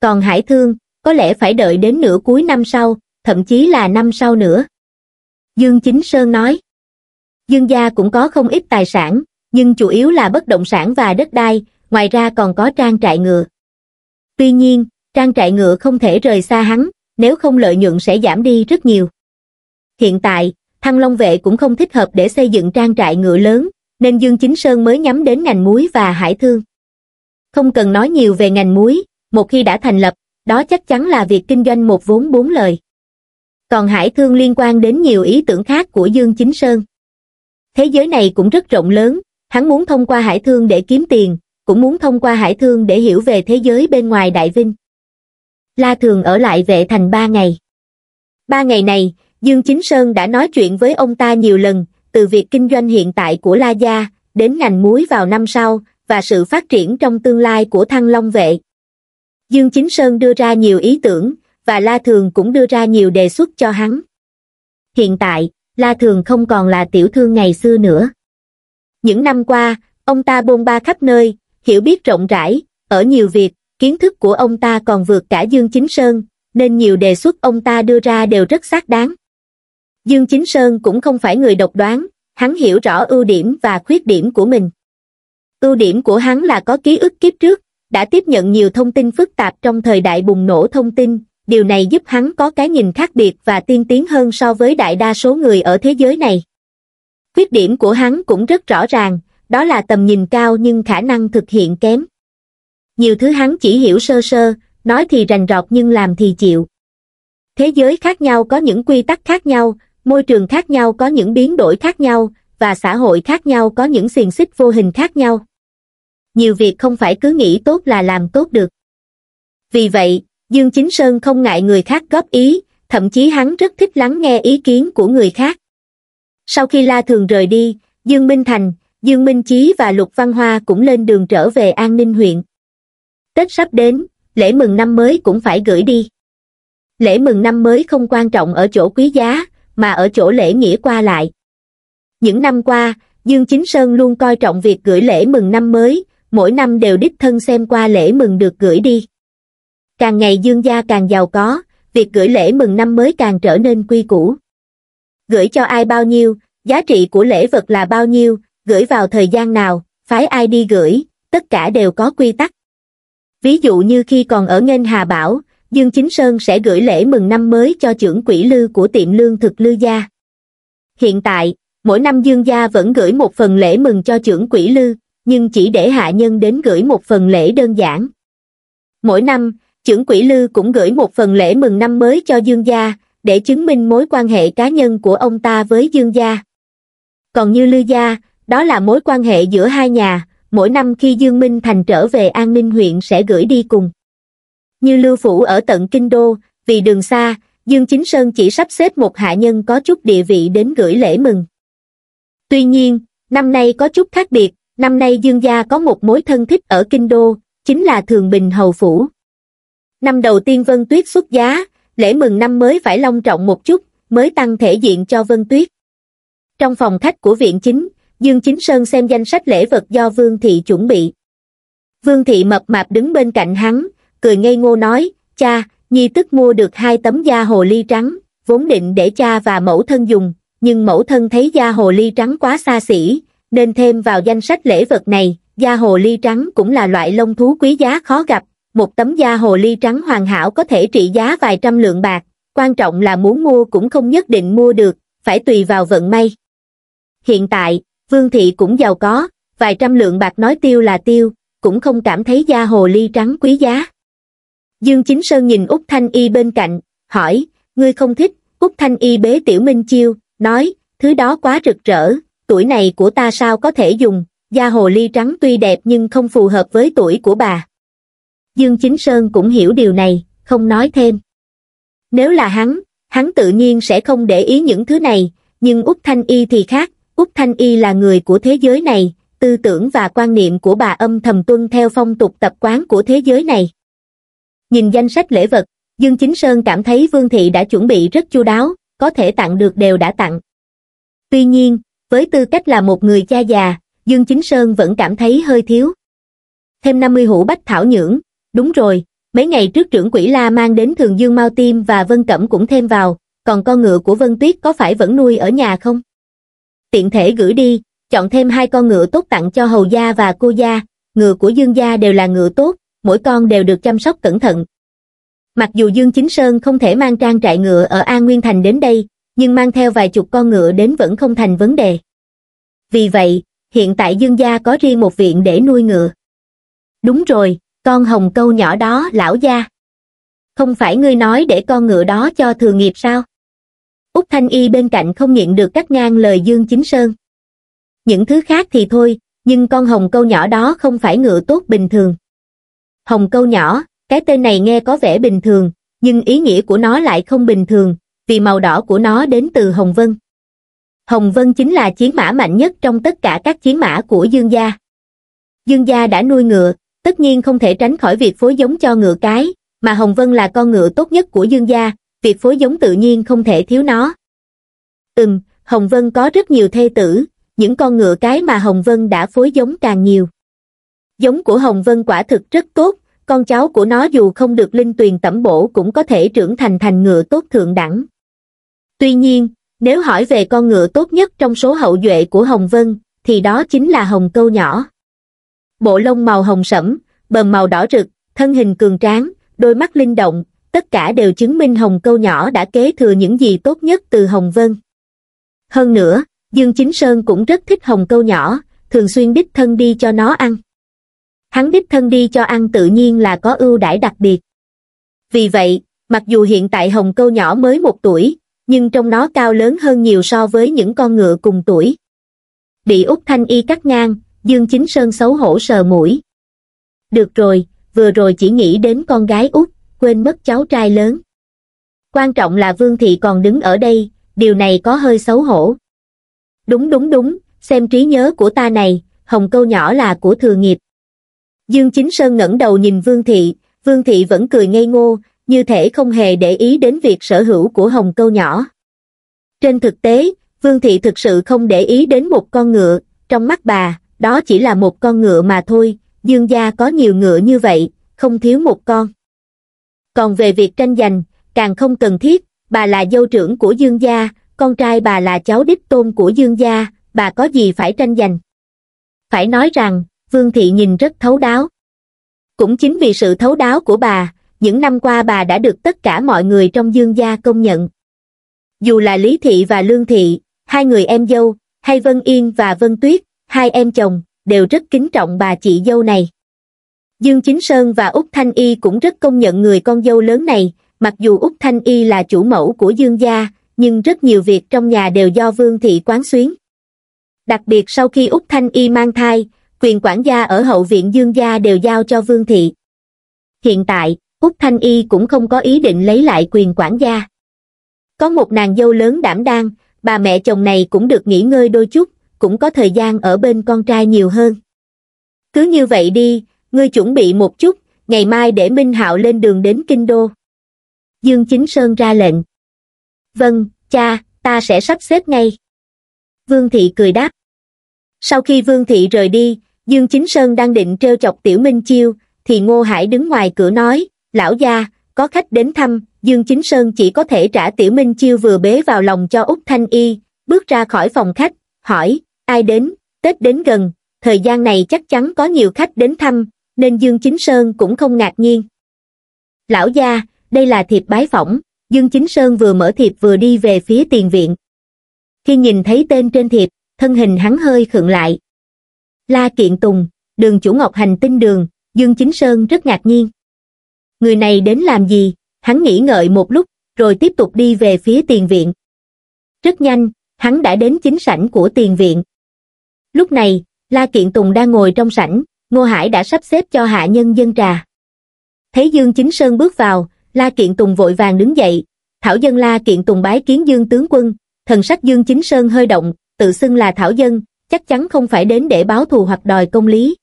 Còn hải thương, có lẽ phải đợi đến nửa cuối năm sau, thậm chí là năm sau nữa. Dương Chính Sơn nói. Dương gia cũng có không ít tài sản, nhưng chủ yếu là bất động sản và đất đai, ngoài ra còn có trang trại ngựa. Tuy nhiên, trang trại ngựa không thể rời xa hắn, nếu không lợi nhuận sẽ giảm đi rất nhiều. Hiện tại, Thăng Long Vệ cũng không thích hợp để xây dựng trang trại ngựa lớn, nên Dương Chính Sơn mới nhắm đến ngành muối và hải thương. Không cần nói nhiều về ngành muối, một khi đã thành lập, đó chắc chắn là việc kinh doanh một vốn bốn lời. Còn hải thương liên quan đến nhiều ý tưởng khác của Dương Chính Sơn. Thế giới này cũng rất rộng lớn, hắn muốn thông qua hải thương để kiếm tiền, cũng muốn thông qua hải thương để hiểu về thế giới bên ngoài Đại Vinh. La Thường ở lại vệ thành ba ngày. Ba ngày này, Dương Chính Sơn đã nói chuyện với ông ta nhiều lần, từ việc kinh doanh hiện tại của La Gia, đến ngành muối vào năm sau, và sự phát triển trong tương lai của Thăng Long Vệ. Dương Chính Sơn đưa ra nhiều ý tưởng, và La Thường cũng đưa ra nhiều đề xuất cho hắn. Hiện tại, La Thường không còn là tiểu thương ngày xưa nữa. Những năm qua, ông ta bôn ba khắp nơi, hiểu biết rộng rãi, ở nhiều việc, kiến thức của ông ta còn vượt cả Dương Chính Sơn, nên nhiều đề xuất ông ta đưa ra đều rất xác đáng. Dương Chính Sơn cũng không phải người độc đoán, hắn hiểu rõ ưu điểm và khuyết điểm của mình. Ưu điểm của hắn là có ký ức kiếp trước, đã tiếp nhận nhiều thông tin phức tạp trong thời đại bùng nổ thông tin, điều này giúp hắn có cái nhìn khác biệt và tiên tiến hơn so với đại đa số người ở thế giới này. Khuyết điểm của hắn cũng rất rõ ràng, đó là tầm nhìn cao nhưng khả năng thực hiện kém nhiều thứ hắn chỉ hiểu sơ sơ, nói thì rành rọt nhưng làm thì chịu. Thế giới khác nhau có những quy tắc khác nhau, môi trường khác nhau có những biến đổi khác nhau, và xã hội khác nhau có những xiềng xích vô hình khác nhau. Nhiều việc không phải cứ nghĩ tốt là làm tốt được. Vì vậy, Dương Chính Sơn không ngại người khác góp ý, thậm chí hắn rất thích lắng nghe ý kiến của người khác. Sau khi La Thường rời đi, Dương Minh Thành, Dương Minh Chí và Lục Văn Hoa cũng lên đường trở về An Ninh huyện tết sắp đến lễ mừng năm mới cũng phải gửi đi lễ mừng năm mới không quan trọng ở chỗ quý giá mà ở chỗ lễ nghĩa qua lại những năm qua dương chính sơn luôn coi trọng việc gửi lễ mừng năm mới mỗi năm đều đích thân xem qua lễ mừng được gửi đi càng ngày dương gia càng giàu có việc gửi lễ mừng năm mới càng trở nên quy củ gửi cho ai bao nhiêu giá trị của lễ vật là bao nhiêu gửi vào thời gian nào phái ai đi gửi tất cả đều có quy tắc Ví dụ như khi còn ở Nghênh Hà Bảo, Dương Chính Sơn sẽ gửi lễ mừng năm mới cho trưởng quỹ lư của tiệm lương thực lư gia. Hiện tại, mỗi năm Dương gia vẫn gửi một phần lễ mừng cho trưởng quỹ lư, nhưng chỉ để hạ nhân đến gửi một phần lễ đơn giản. Mỗi năm, trưởng quỹ lư cũng gửi một phần lễ mừng năm mới cho Dương gia, để chứng minh mối quan hệ cá nhân của ông ta với Dương gia. Còn như Lư gia, đó là mối quan hệ giữa hai nhà, mỗi năm khi Dương Minh Thành trở về an ninh huyện sẽ gửi đi cùng. Như Lưu Phủ ở tận Kinh Đô, vì đường xa, Dương Chính Sơn chỉ sắp xếp một hạ nhân có chút địa vị đến gửi lễ mừng. Tuy nhiên, năm nay có chút khác biệt, năm nay Dương Gia có một mối thân thích ở Kinh Đô, chính là Thường Bình Hầu Phủ. Năm đầu tiên Vân Tuyết xuất giá, lễ mừng năm mới phải long trọng một chút, mới tăng thể diện cho Vân Tuyết. Trong phòng khách của viện chính, Dương Chính Sơn xem danh sách lễ vật do Vương Thị chuẩn bị. Vương Thị mập mạp đứng bên cạnh hắn, cười ngây ngô nói, cha, Nhi tức mua được hai tấm da hồ ly trắng, vốn định để cha và mẫu thân dùng, nhưng mẫu thân thấy da hồ ly trắng quá xa xỉ, nên thêm vào danh sách lễ vật này, da hồ ly trắng cũng là loại lông thú quý giá khó gặp, một tấm da hồ ly trắng hoàn hảo có thể trị giá vài trăm lượng bạc, quan trọng là muốn mua cũng không nhất định mua được, phải tùy vào vận may. Hiện tại, Vương thị cũng giàu có, vài trăm lượng bạc nói tiêu là tiêu, cũng không cảm thấy da hồ ly trắng quý giá. Dương Chính Sơn nhìn Úc Thanh Y bên cạnh, hỏi, ngươi không thích, Úc Thanh Y bế Tiểu Minh Chiêu, nói, thứ đó quá rực rỡ, tuổi này của ta sao có thể dùng, da hồ ly trắng tuy đẹp nhưng không phù hợp với tuổi của bà. Dương Chính Sơn cũng hiểu điều này, không nói thêm. Nếu là hắn, hắn tự nhiên sẽ không để ý những thứ này, nhưng Úc Thanh Y thì khác, út thanh y là người của thế giới này tư tưởng và quan niệm của bà âm thầm tuân theo phong tục tập quán của thế giới này nhìn danh sách lễ vật dương chính sơn cảm thấy vương thị đã chuẩn bị rất chu đáo có thể tặng được đều đã tặng tuy nhiên với tư cách là một người cha già dương chính sơn vẫn cảm thấy hơi thiếu thêm năm mươi hũ bách thảo nhưỡng đúng rồi mấy ngày trước trưởng quỷ la mang đến thường dương mao tim và vân cẩm cũng thêm vào còn con ngựa của vân tuyết có phải vẫn nuôi ở nhà không tiện thể gửi đi, chọn thêm hai con ngựa tốt tặng cho hầu gia và cô gia, ngựa của dương gia đều là ngựa tốt, mỗi con đều được chăm sóc cẩn thận. Mặc dù Dương Chính Sơn không thể mang trang trại ngựa ở An Nguyên Thành đến đây, nhưng mang theo vài chục con ngựa đến vẫn không thành vấn đề. Vì vậy, hiện tại Dương gia có riêng một viện để nuôi ngựa. Đúng rồi, con hồng câu nhỏ đó lão gia. Không phải ngươi nói để con ngựa đó cho thừa nghiệp sao? út thanh y bên cạnh không nghiện được cắt ngang lời dương chính sơn những thứ khác thì thôi nhưng con hồng câu nhỏ đó không phải ngựa tốt bình thường hồng câu nhỏ cái tên này nghe có vẻ bình thường nhưng ý nghĩa của nó lại không bình thường vì màu đỏ của nó đến từ hồng vân hồng vân chính là chiến mã mạnh nhất trong tất cả các chiến mã của dương gia dương gia đã nuôi ngựa tất nhiên không thể tránh khỏi việc phối giống cho ngựa cái mà hồng vân là con ngựa tốt nhất của dương gia việc phối giống tự nhiên không thể thiếu nó. Ừm, Hồng Vân có rất nhiều thê tử, những con ngựa cái mà Hồng Vân đã phối giống càng nhiều. Giống của Hồng Vân quả thực rất tốt, con cháu của nó dù không được linh tuyền tẩm bổ cũng có thể trưởng thành thành ngựa tốt thượng đẳng. Tuy nhiên, nếu hỏi về con ngựa tốt nhất trong số hậu duệ của Hồng Vân, thì đó chính là hồng câu nhỏ. Bộ lông màu hồng sẫm, bờm màu đỏ rực, thân hình cường tráng, đôi mắt linh động, tất cả đều chứng minh Hồng Câu Nhỏ đã kế thừa những gì tốt nhất từ Hồng Vân. Hơn nữa, Dương Chính Sơn cũng rất thích Hồng Câu Nhỏ, thường xuyên đích thân đi cho nó ăn. Hắn đích thân đi cho ăn tự nhiên là có ưu đãi đặc biệt. Vì vậy, mặc dù hiện tại Hồng Câu Nhỏ mới một tuổi, nhưng trong nó cao lớn hơn nhiều so với những con ngựa cùng tuổi. Bị Úc Thanh Y cắt ngang, Dương Chính Sơn xấu hổ sờ mũi. Được rồi, vừa rồi chỉ nghĩ đến con gái út quên mất cháu trai lớn quan trọng là vương thị còn đứng ở đây điều này có hơi xấu hổ đúng đúng đúng xem trí nhớ của ta này hồng câu nhỏ là của thừa nghiệp dương chính sơn ngẩng đầu nhìn vương thị vương thị vẫn cười ngây ngô như thể không hề để ý đến việc sở hữu của hồng câu nhỏ trên thực tế vương thị thực sự không để ý đến một con ngựa trong mắt bà đó chỉ là một con ngựa mà thôi dương gia có nhiều ngựa như vậy không thiếu một con còn về việc tranh giành càng không cần thiết bà là dâu trưởng của dương gia con trai bà là cháu đích tôn của dương gia bà có gì phải tranh giành phải nói rằng vương thị nhìn rất thấu đáo cũng chính vì sự thấu đáo của bà những năm qua bà đã được tất cả mọi người trong dương gia công nhận dù là lý thị và lương thị hai người em dâu hay vân yên và vân tuyết hai em chồng đều rất kính trọng bà chị dâu này Dương Chính Sơn và Úc Thanh Y cũng rất công nhận người con dâu lớn này, mặc dù Úc Thanh Y là chủ mẫu của Dương gia, nhưng rất nhiều việc trong nhà đều do Vương Thị quán xuyến. Đặc biệt sau khi Úc Thanh Y mang thai, quyền quản gia ở hậu viện Dương gia đều giao cho Vương Thị. Hiện tại, Úc Thanh Y cũng không có ý định lấy lại quyền quản gia. Có một nàng dâu lớn đảm đang, bà mẹ chồng này cũng được nghỉ ngơi đôi chút, cũng có thời gian ở bên con trai nhiều hơn. Cứ như vậy đi, ngươi chuẩn bị một chút ngày mai để minh hạo lên đường đến kinh đô dương chính sơn ra lệnh vâng cha ta sẽ sắp xếp ngay vương thị cười đáp sau khi vương thị rời đi dương chính sơn đang định trêu chọc tiểu minh chiêu thì ngô hải đứng ngoài cửa nói lão gia có khách đến thăm dương chính sơn chỉ có thể trả tiểu minh chiêu vừa bế vào lòng cho út thanh y bước ra khỏi phòng khách hỏi ai đến tết đến gần thời gian này chắc chắn có nhiều khách đến thăm nên Dương Chính Sơn cũng không ngạc nhiên. Lão gia, đây là thiệp bái phỏng, Dương Chính Sơn vừa mở thiệp vừa đi về phía tiền viện. Khi nhìn thấy tên trên thiệp, thân hình hắn hơi khựng lại. La Kiện Tùng, đường chủ Ngọc Hành Tinh Đường, Dương Chính Sơn rất ngạc nhiên. Người này đến làm gì? Hắn nghĩ ngợi một lúc, rồi tiếp tục đi về phía tiền viện. Rất nhanh, hắn đã đến chính sảnh của tiền viện. Lúc này, La Kiện Tùng đang ngồi trong sảnh, Ngô Hải đã sắp xếp cho hạ nhân dân trà. Thấy Dương Chính Sơn bước vào, La Kiện Tùng vội vàng đứng dậy, Thảo Dân La Kiện Tùng bái kiến Dương Tướng Quân, thần sắc Dương Chính Sơn hơi động, tự xưng là Thảo Dân, chắc chắn không phải đến để báo thù hoặc đòi công lý.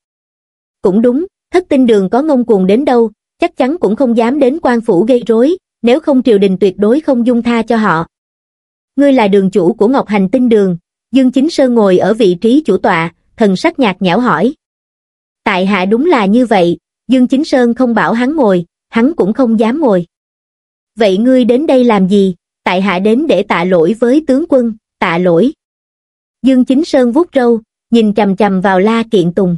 Cũng đúng, thất tinh đường có ngông cuồng đến đâu, chắc chắn cũng không dám đến quan phủ gây rối, nếu không triều đình tuyệt đối không dung tha cho họ. Ngươi là đường chủ của Ngọc Hành Tinh Đường, Dương Chính Sơn ngồi ở vị trí chủ tọa, thần sắc nhạt nhẽo hỏi. Tại hạ đúng là như vậy, Dương Chính Sơn không bảo hắn ngồi, hắn cũng không dám ngồi. Vậy ngươi đến đây làm gì? Tại hạ đến để tạ lỗi với tướng quân, tạ lỗi. Dương Chính Sơn vuốt râu, nhìn chầm chầm vào La Kiện Tùng.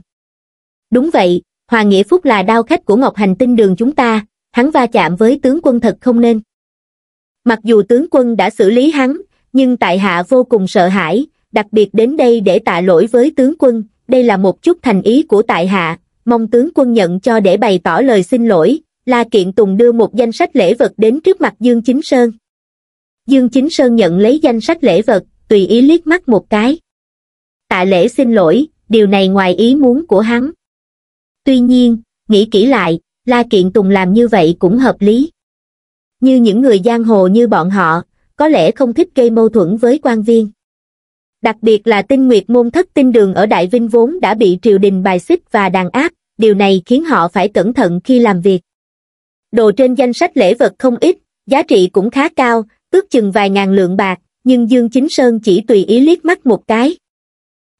Đúng vậy, Hoàng Nghĩa Phúc là đao khách của Ngọc Hành Tinh Đường chúng ta, hắn va chạm với tướng quân thật không nên. Mặc dù tướng quân đã xử lý hắn, nhưng tại hạ vô cùng sợ hãi, đặc biệt đến đây để tạ lỗi với tướng quân, đây là một chút thành ý của tại hạ, mong tướng quân nhận cho để bày tỏ lời xin lỗi, La Kiện Tùng đưa một danh sách lễ vật đến trước mặt Dương Chính Sơn. Dương Chính Sơn nhận lấy danh sách lễ vật, tùy ý liếc mắt một cái. Tạ lễ xin lỗi, điều này ngoài ý muốn của hắn. Tuy nhiên, nghĩ kỹ lại, La Kiện Tùng làm như vậy cũng hợp lý. Như những người giang hồ như bọn họ, có lẽ không thích gây mâu thuẫn với quan viên đặc biệt là tinh nguyệt môn thất tinh đường ở Đại Vinh vốn đã bị triều đình bài xích và đàn áp, điều này khiến họ phải cẩn thận khi làm việc. Đồ trên danh sách lễ vật không ít, giá trị cũng khá cao, ước chừng vài ngàn lượng bạc, nhưng Dương Chính Sơn chỉ tùy ý liếc mắt một cái.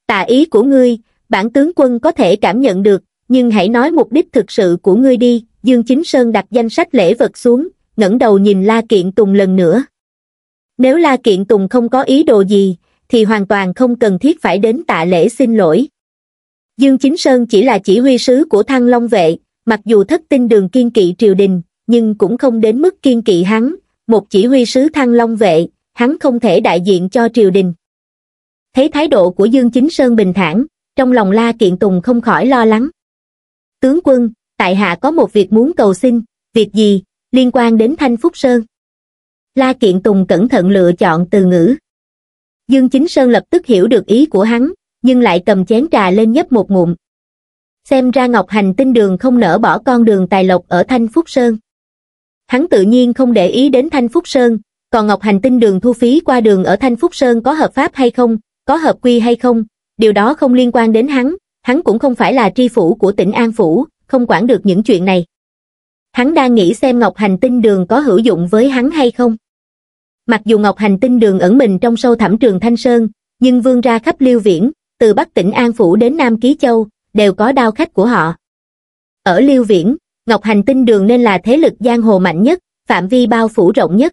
Tà ý của ngươi, bản tướng quân có thể cảm nhận được, nhưng hãy nói mục đích thực sự của ngươi đi, Dương Chính Sơn đặt danh sách lễ vật xuống, ngẩng đầu nhìn La Kiện Tùng lần nữa. Nếu La Kiện Tùng không có ý đồ gì, thì hoàn toàn không cần thiết phải đến tạ lễ xin lỗi. Dương Chính Sơn chỉ là chỉ huy sứ của Thăng Long Vệ, mặc dù thất tinh đường kiên kỵ triều đình, nhưng cũng không đến mức kiên kỵ hắn, một chỉ huy sứ Thăng Long Vệ, hắn không thể đại diện cho triều đình. Thấy thái độ của Dương Chính Sơn bình thản, trong lòng La Kiện Tùng không khỏi lo lắng. Tướng quân, tại hạ có một việc muốn cầu xin, việc gì, liên quan đến Thanh Phúc Sơn. La Kiện Tùng cẩn thận lựa chọn từ ngữ. Dương Chính Sơn lập tức hiểu được ý của hắn, nhưng lại cầm chén trà lên nhấp một ngụm. Xem ra Ngọc Hành tinh đường không nỡ bỏ con đường tài lộc ở Thanh Phúc Sơn. Hắn tự nhiên không để ý đến Thanh Phúc Sơn, còn Ngọc Hành tinh đường thu phí qua đường ở Thanh Phúc Sơn có hợp pháp hay không, có hợp quy hay không, điều đó không liên quan đến hắn, hắn cũng không phải là tri phủ của tỉnh An Phủ, không quản được những chuyện này. Hắn đang nghĩ xem Ngọc Hành tinh đường có hữu dụng với hắn hay không. Mặc dù Ngọc Hành Tinh Đường ẩn mình trong sâu thẳm trường Thanh Sơn, nhưng vương ra khắp Liêu Viễn, từ Bắc tỉnh An Phủ đến Nam Ký Châu, đều có đao khách của họ. Ở Liêu Viễn, Ngọc Hành Tinh Đường nên là thế lực giang hồ mạnh nhất, phạm vi bao phủ rộng nhất.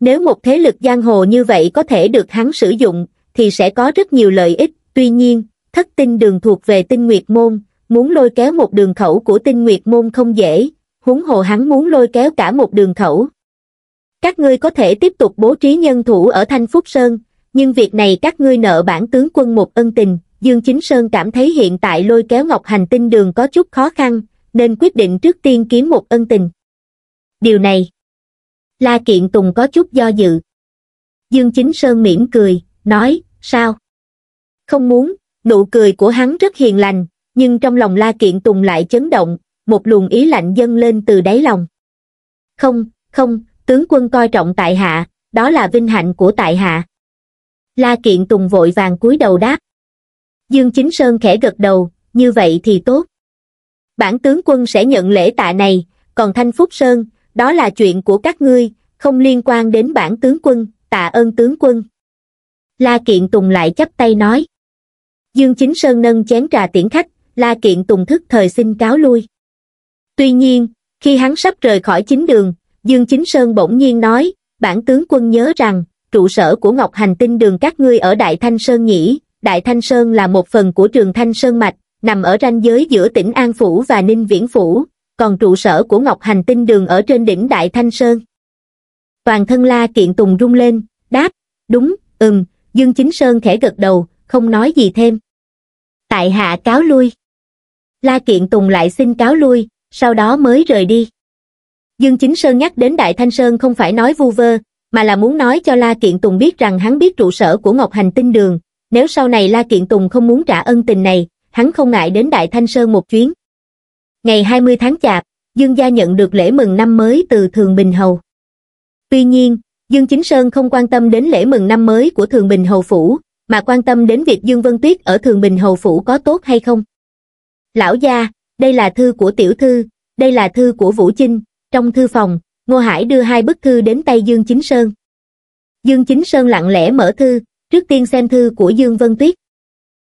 Nếu một thế lực giang hồ như vậy có thể được hắn sử dụng, thì sẽ có rất nhiều lợi ích. Tuy nhiên, thất tinh đường thuộc về tinh nguyệt môn, muốn lôi kéo một đường khẩu của tinh nguyệt môn không dễ, huống hồ hắn muốn lôi kéo cả một đường khẩu, các ngươi có thể tiếp tục bố trí nhân thủ ở Thanh Phúc Sơn, nhưng việc này các ngươi nợ bản tướng quân một ân tình, Dương Chính Sơn cảm thấy hiện tại lôi kéo Ngọc Hành Tinh Đường có chút khó khăn, nên quyết định trước tiên kiếm một ân tình. Điều này, La Kiện Tùng có chút do dự. Dương Chính Sơn mỉm cười, nói, sao? Không muốn, nụ cười của hắn rất hiền lành, nhưng trong lòng La Kiện Tùng lại chấn động, một luồng ý lạnh dâng lên từ đáy lòng. Không, không, tướng quân coi trọng tại hạ, đó là vinh hạnh của tại hạ. La Kiện Tùng vội vàng cúi đầu đáp. Dương Chính Sơn khẽ gật đầu, như vậy thì tốt. Bản tướng quân sẽ nhận lễ tạ này, còn Thanh Phúc Sơn, đó là chuyện của các ngươi, không liên quan đến bản tướng quân, tạ ơn tướng quân. La Kiện Tùng lại chấp tay nói. Dương Chính Sơn nâng chén trà tiễn khách, La Kiện Tùng thức thời xin cáo lui. Tuy nhiên, khi hắn sắp rời khỏi chính đường, Dương Chính Sơn bỗng nhiên nói, bản tướng quân nhớ rằng, trụ sở của Ngọc Hành Tinh đường các ngươi ở Đại Thanh Sơn nhỉ, Đại Thanh Sơn là một phần của trường Thanh Sơn Mạch, nằm ở ranh giới giữa tỉnh An Phủ và Ninh Viễn Phủ, còn trụ sở của Ngọc Hành Tinh đường ở trên đỉnh Đại Thanh Sơn. Toàn thân La Kiện Tùng rung lên, đáp, đúng, ừm, Dương Chính Sơn khẽ gật đầu, không nói gì thêm. Tại hạ cáo lui. La Kiện Tùng lại xin cáo lui, sau đó mới rời đi. Dương Chính Sơn nhắc đến Đại Thanh Sơn không phải nói vu vơ, mà là muốn nói cho La Kiện Tùng biết rằng hắn biết trụ sở của Ngọc Hành Tinh Đường, nếu sau này La Kiện Tùng không muốn trả ân tình này, hắn không ngại đến Đại Thanh Sơn một chuyến. Ngày 20 tháng Chạp, Dương gia nhận được lễ mừng năm mới từ Thường Bình Hầu. Tuy nhiên, Dương Chính Sơn không quan tâm đến lễ mừng năm mới của Thường Bình Hầu Phủ, mà quan tâm đến việc Dương Vân Tuyết ở Thường Bình Hầu Phủ có tốt hay không. Lão gia, đây là thư của tiểu thư, đây là thư của Vũ Chinh, trong thư phòng, Ngô Hải đưa hai bức thư đến tay Dương Chính Sơn. Dương Chính Sơn lặng lẽ mở thư, trước tiên xem thư của Dương Vân Tuyết.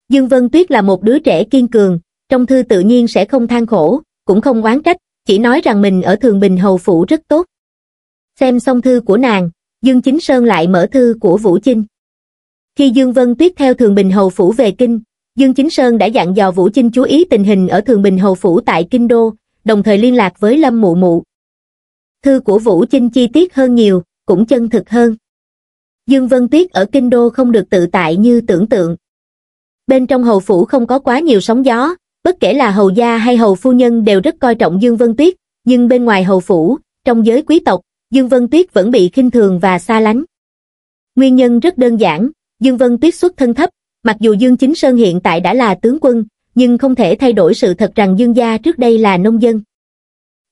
Dương Vân Tuyết là một đứa trẻ kiên cường, trong thư tự nhiên sẽ không than khổ, cũng không oán trách, chỉ nói rằng mình ở Thường Bình Hầu Phủ rất tốt. Xem xong thư của nàng, Dương Chính Sơn lại mở thư của Vũ Chinh. Khi Dương Vân Tuyết theo Thường Bình Hầu Phủ về Kinh, Dương Chính Sơn đã dặn dò Vũ Chinh chú ý tình hình ở Thường Bình Hầu Phủ tại Kinh Đô, đồng thời liên lạc với Lâm Mụ Mụ, Thư của Vũ Chinh chi tiết hơn nhiều, cũng chân thực hơn. Dương Vân Tuyết ở Kinh Đô không được tự tại như tưởng tượng. Bên trong hầu phủ không có quá nhiều sóng gió, bất kể là hầu gia hay hầu phu nhân đều rất coi trọng Dương Vân Tuyết, nhưng bên ngoài hầu phủ, trong giới quý tộc, Dương Vân Tuyết vẫn bị khinh thường và xa lánh. Nguyên nhân rất đơn giản, Dương Vân Tuyết xuất thân thấp, mặc dù Dương Chính Sơn hiện tại đã là tướng quân, nhưng không thể thay đổi sự thật rằng Dương gia trước đây là nông dân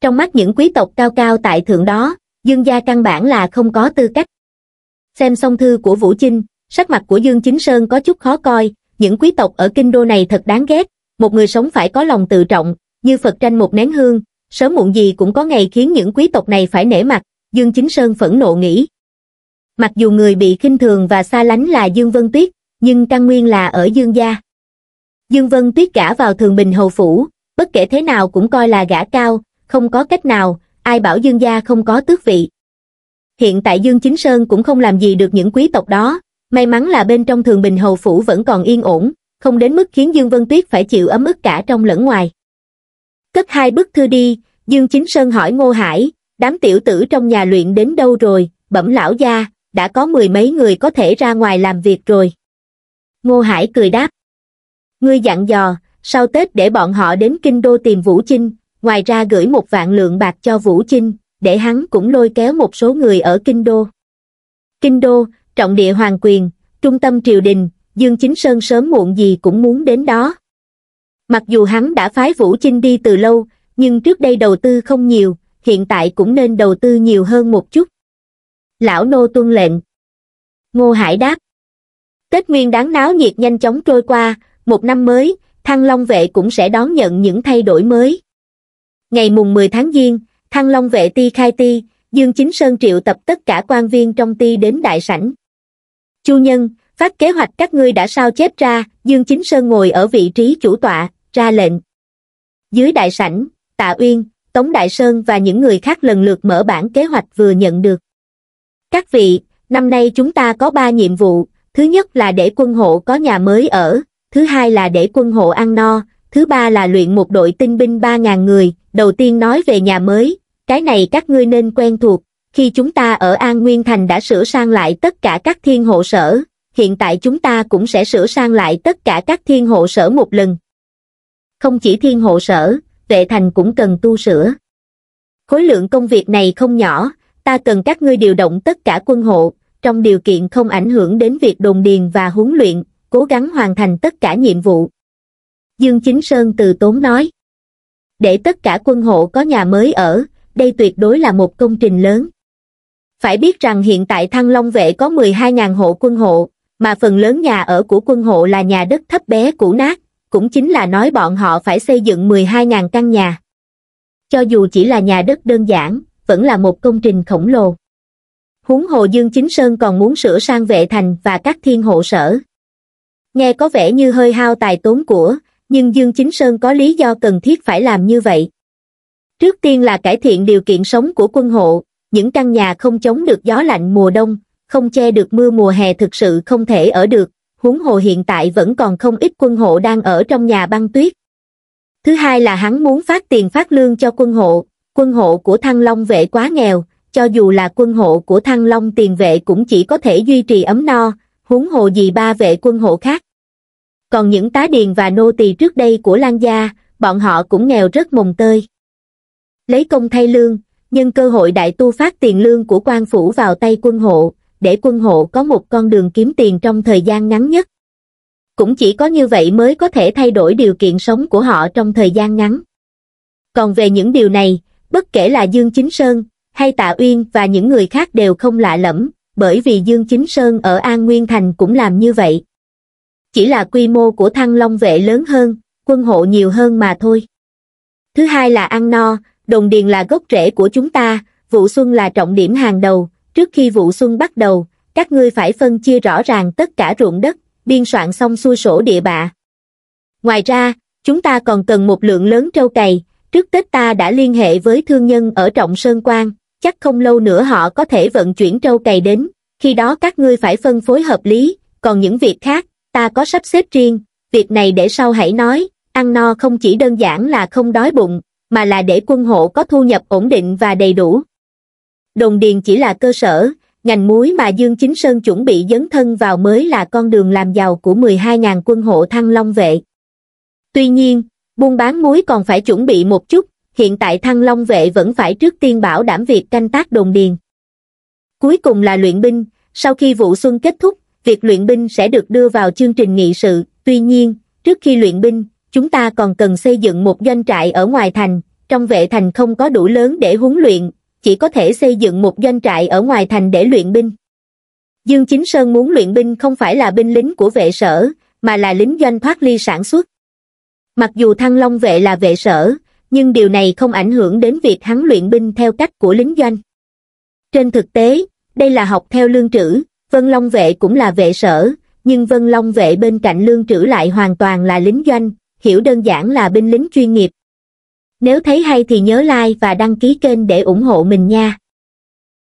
trong mắt những quý tộc cao cao tại thượng đó, dương gia căn bản là không có tư cách. Xem xong thư của Vũ Chinh, sắc mặt của Dương Chính Sơn có chút khó coi, những quý tộc ở kinh đô này thật đáng ghét, một người sống phải có lòng tự trọng, như Phật tranh một nén hương, sớm muộn gì cũng có ngày khiến những quý tộc này phải nể mặt, Dương Chính Sơn phẫn nộ nghĩ. Mặc dù người bị khinh thường và xa lánh là Dương Vân Tuyết, nhưng căn nguyên là ở Dương gia. Dương Vân Tuyết gả vào Thường Bình Hầu Phủ, bất kể thế nào cũng coi là gả cao, không có cách nào, ai bảo Dương gia không có tước vị. Hiện tại Dương Chính Sơn cũng không làm gì được những quý tộc đó, may mắn là bên trong Thường Bình Hầu Phủ vẫn còn yên ổn, không đến mức khiến Dương Vân Tuyết phải chịu ấm ức cả trong lẫn ngoài. Cất hai bức thư đi, Dương Chính Sơn hỏi Ngô Hải, đám tiểu tử trong nhà luyện đến đâu rồi, bẩm lão gia, đã có mười mấy người có thể ra ngoài làm việc rồi. Ngô Hải cười đáp. Ngươi dặn dò, sau Tết để bọn họ đến Kinh Đô tìm Vũ Chinh, ngoài ra gửi một vạn lượng bạc cho Vũ Chinh, để hắn cũng lôi kéo một số người ở Kinh Đô. Kinh Đô, trọng địa hoàng quyền, trung tâm triều đình, Dương Chính Sơn sớm muộn gì cũng muốn đến đó. Mặc dù hắn đã phái Vũ Chinh đi từ lâu, nhưng trước đây đầu tư không nhiều, hiện tại cũng nên đầu tư nhiều hơn một chút. Lão Nô tuân lệnh. Ngô Hải đáp. Tết Nguyên đáng náo nhiệt nhanh chóng trôi qua, một năm mới, Thăng Long Vệ cũng sẽ đón nhận những thay đổi mới ngày mùng 10 tháng Giêng, Thăng Long vệ ti khai ti, Dương Chính Sơn triệu tập tất cả quan viên trong ti đến đại sảnh. Chu Nhân, phát kế hoạch các ngươi đã sao chép ra, Dương Chính Sơn ngồi ở vị trí chủ tọa, ra lệnh. Dưới đại sảnh, Tạ Uyên, Tống Đại Sơn và những người khác lần lượt mở bản kế hoạch vừa nhận được. Các vị, năm nay chúng ta có ba nhiệm vụ, thứ nhất là để quân hộ có nhà mới ở, thứ hai là để quân hộ ăn no, thứ ba là luyện một đội tinh binh 3.000 người, đầu tiên nói về nhà mới, cái này các ngươi nên quen thuộc, khi chúng ta ở An Nguyên Thành đã sửa sang lại tất cả các thiên hộ sở, hiện tại chúng ta cũng sẽ sửa sang lại tất cả các thiên hộ sở một lần. Không chỉ thiên hộ sở, vệ thành cũng cần tu sửa. Khối lượng công việc này không nhỏ, ta cần các ngươi điều động tất cả quân hộ, trong điều kiện không ảnh hưởng đến việc đồn điền và huấn luyện, cố gắng hoàn thành tất cả nhiệm vụ. Dương Chính Sơn từ tốn nói để tất cả quân hộ có nhà mới ở, đây tuyệt đối là một công trình lớn. Phải biết rằng hiện tại Thăng Long Vệ có 12.000 hộ quân hộ, mà phần lớn nhà ở của quân hộ là nhà đất thấp bé cũ nát, cũng chính là nói bọn họ phải xây dựng 12.000 căn nhà. Cho dù chỉ là nhà đất đơn giản, vẫn là một công trình khổng lồ. Huống hồ Dương Chính Sơn còn muốn sửa sang vệ thành và các thiên hộ sở. Nghe có vẻ như hơi hao tài tốn của, nhưng Dương Chính Sơn có lý do cần thiết phải làm như vậy. Trước tiên là cải thiện điều kiện sống của quân hộ, những căn nhà không chống được gió lạnh mùa đông, không che được mưa mùa hè thực sự không thể ở được, huống hồ hiện tại vẫn còn không ít quân hộ đang ở trong nhà băng tuyết. Thứ hai là hắn muốn phát tiền phát lương cho quân hộ, quân hộ của Thăng Long vệ quá nghèo, cho dù là quân hộ của Thăng Long tiền vệ cũng chỉ có thể duy trì ấm no, huống hồ gì ba vệ quân hộ khác còn những tá điền và nô tỳ trước đây của Lan gia, bọn họ cũng nghèo rất mồng tơi. Lấy công thay lương, nhân cơ hội đại tu phát tiền lương của quan phủ vào tay quân hộ, để quân hộ có một con đường kiếm tiền trong thời gian ngắn nhất. Cũng chỉ có như vậy mới có thể thay đổi điều kiện sống của họ trong thời gian ngắn. Còn về những điều này, bất kể là Dương Chính Sơn, hay Tạ Uyên và những người khác đều không lạ lẫm, bởi vì Dương Chính Sơn ở An Nguyên Thành cũng làm như vậy chỉ là quy mô của thăng long vệ lớn hơn, quân hộ nhiều hơn mà thôi. Thứ hai là ăn no, đồng điền là gốc rễ của chúng ta, vụ xuân là trọng điểm hàng đầu, trước khi vụ xuân bắt đầu, các ngươi phải phân chia rõ ràng tất cả ruộng đất, biên soạn xong xuôi sổ địa bạ. Ngoài ra, chúng ta còn cần một lượng lớn trâu cày, trước Tết ta đã liên hệ với thương nhân ở Trọng Sơn Quang, chắc không lâu nữa họ có thể vận chuyển trâu cày đến, khi đó các ngươi phải phân phối hợp lý, còn những việc khác, ta có sắp xếp riêng, việc này để sau hãy nói, ăn no không chỉ đơn giản là không đói bụng, mà là để quân hộ có thu nhập ổn định và đầy đủ. đồng điền chỉ là cơ sở, ngành muối mà Dương Chính Sơn chuẩn bị dấn thân vào mới là con đường làm giàu của 12.000 quân hộ Thăng Long Vệ. Tuy nhiên, buôn bán muối còn phải chuẩn bị một chút, hiện tại Thăng Long Vệ vẫn phải trước tiên bảo đảm việc canh tác đồng điền. Cuối cùng là luyện binh, sau khi vụ xuân kết thúc, việc luyện binh sẽ được đưa vào chương trình nghị sự, tuy nhiên, trước khi luyện binh, chúng ta còn cần xây dựng một doanh trại ở ngoài thành, trong vệ thành không có đủ lớn để huấn luyện, chỉ có thể xây dựng một doanh trại ở ngoài thành để luyện binh. Dương Chính Sơn muốn luyện binh không phải là binh lính của vệ sở, mà là lính doanh thoát ly sản xuất. Mặc dù Thăng Long vệ là vệ sở, nhưng điều này không ảnh hưởng đến việc hắn luyện binh theo cách của lính doanh. Trên thực tế, đây là học theo lương trữ, Vân Long Vệ cũng là vệ sở, nhưng Vân Long Vệ bên cạnh lương trữ lại hoàn toàn là lính doanh, hiểu đơn giản là binh lính chuyên nghiệp. Nếu thấy hay thì nhớ like và đăng ký kênh để ủng hộ mình nha.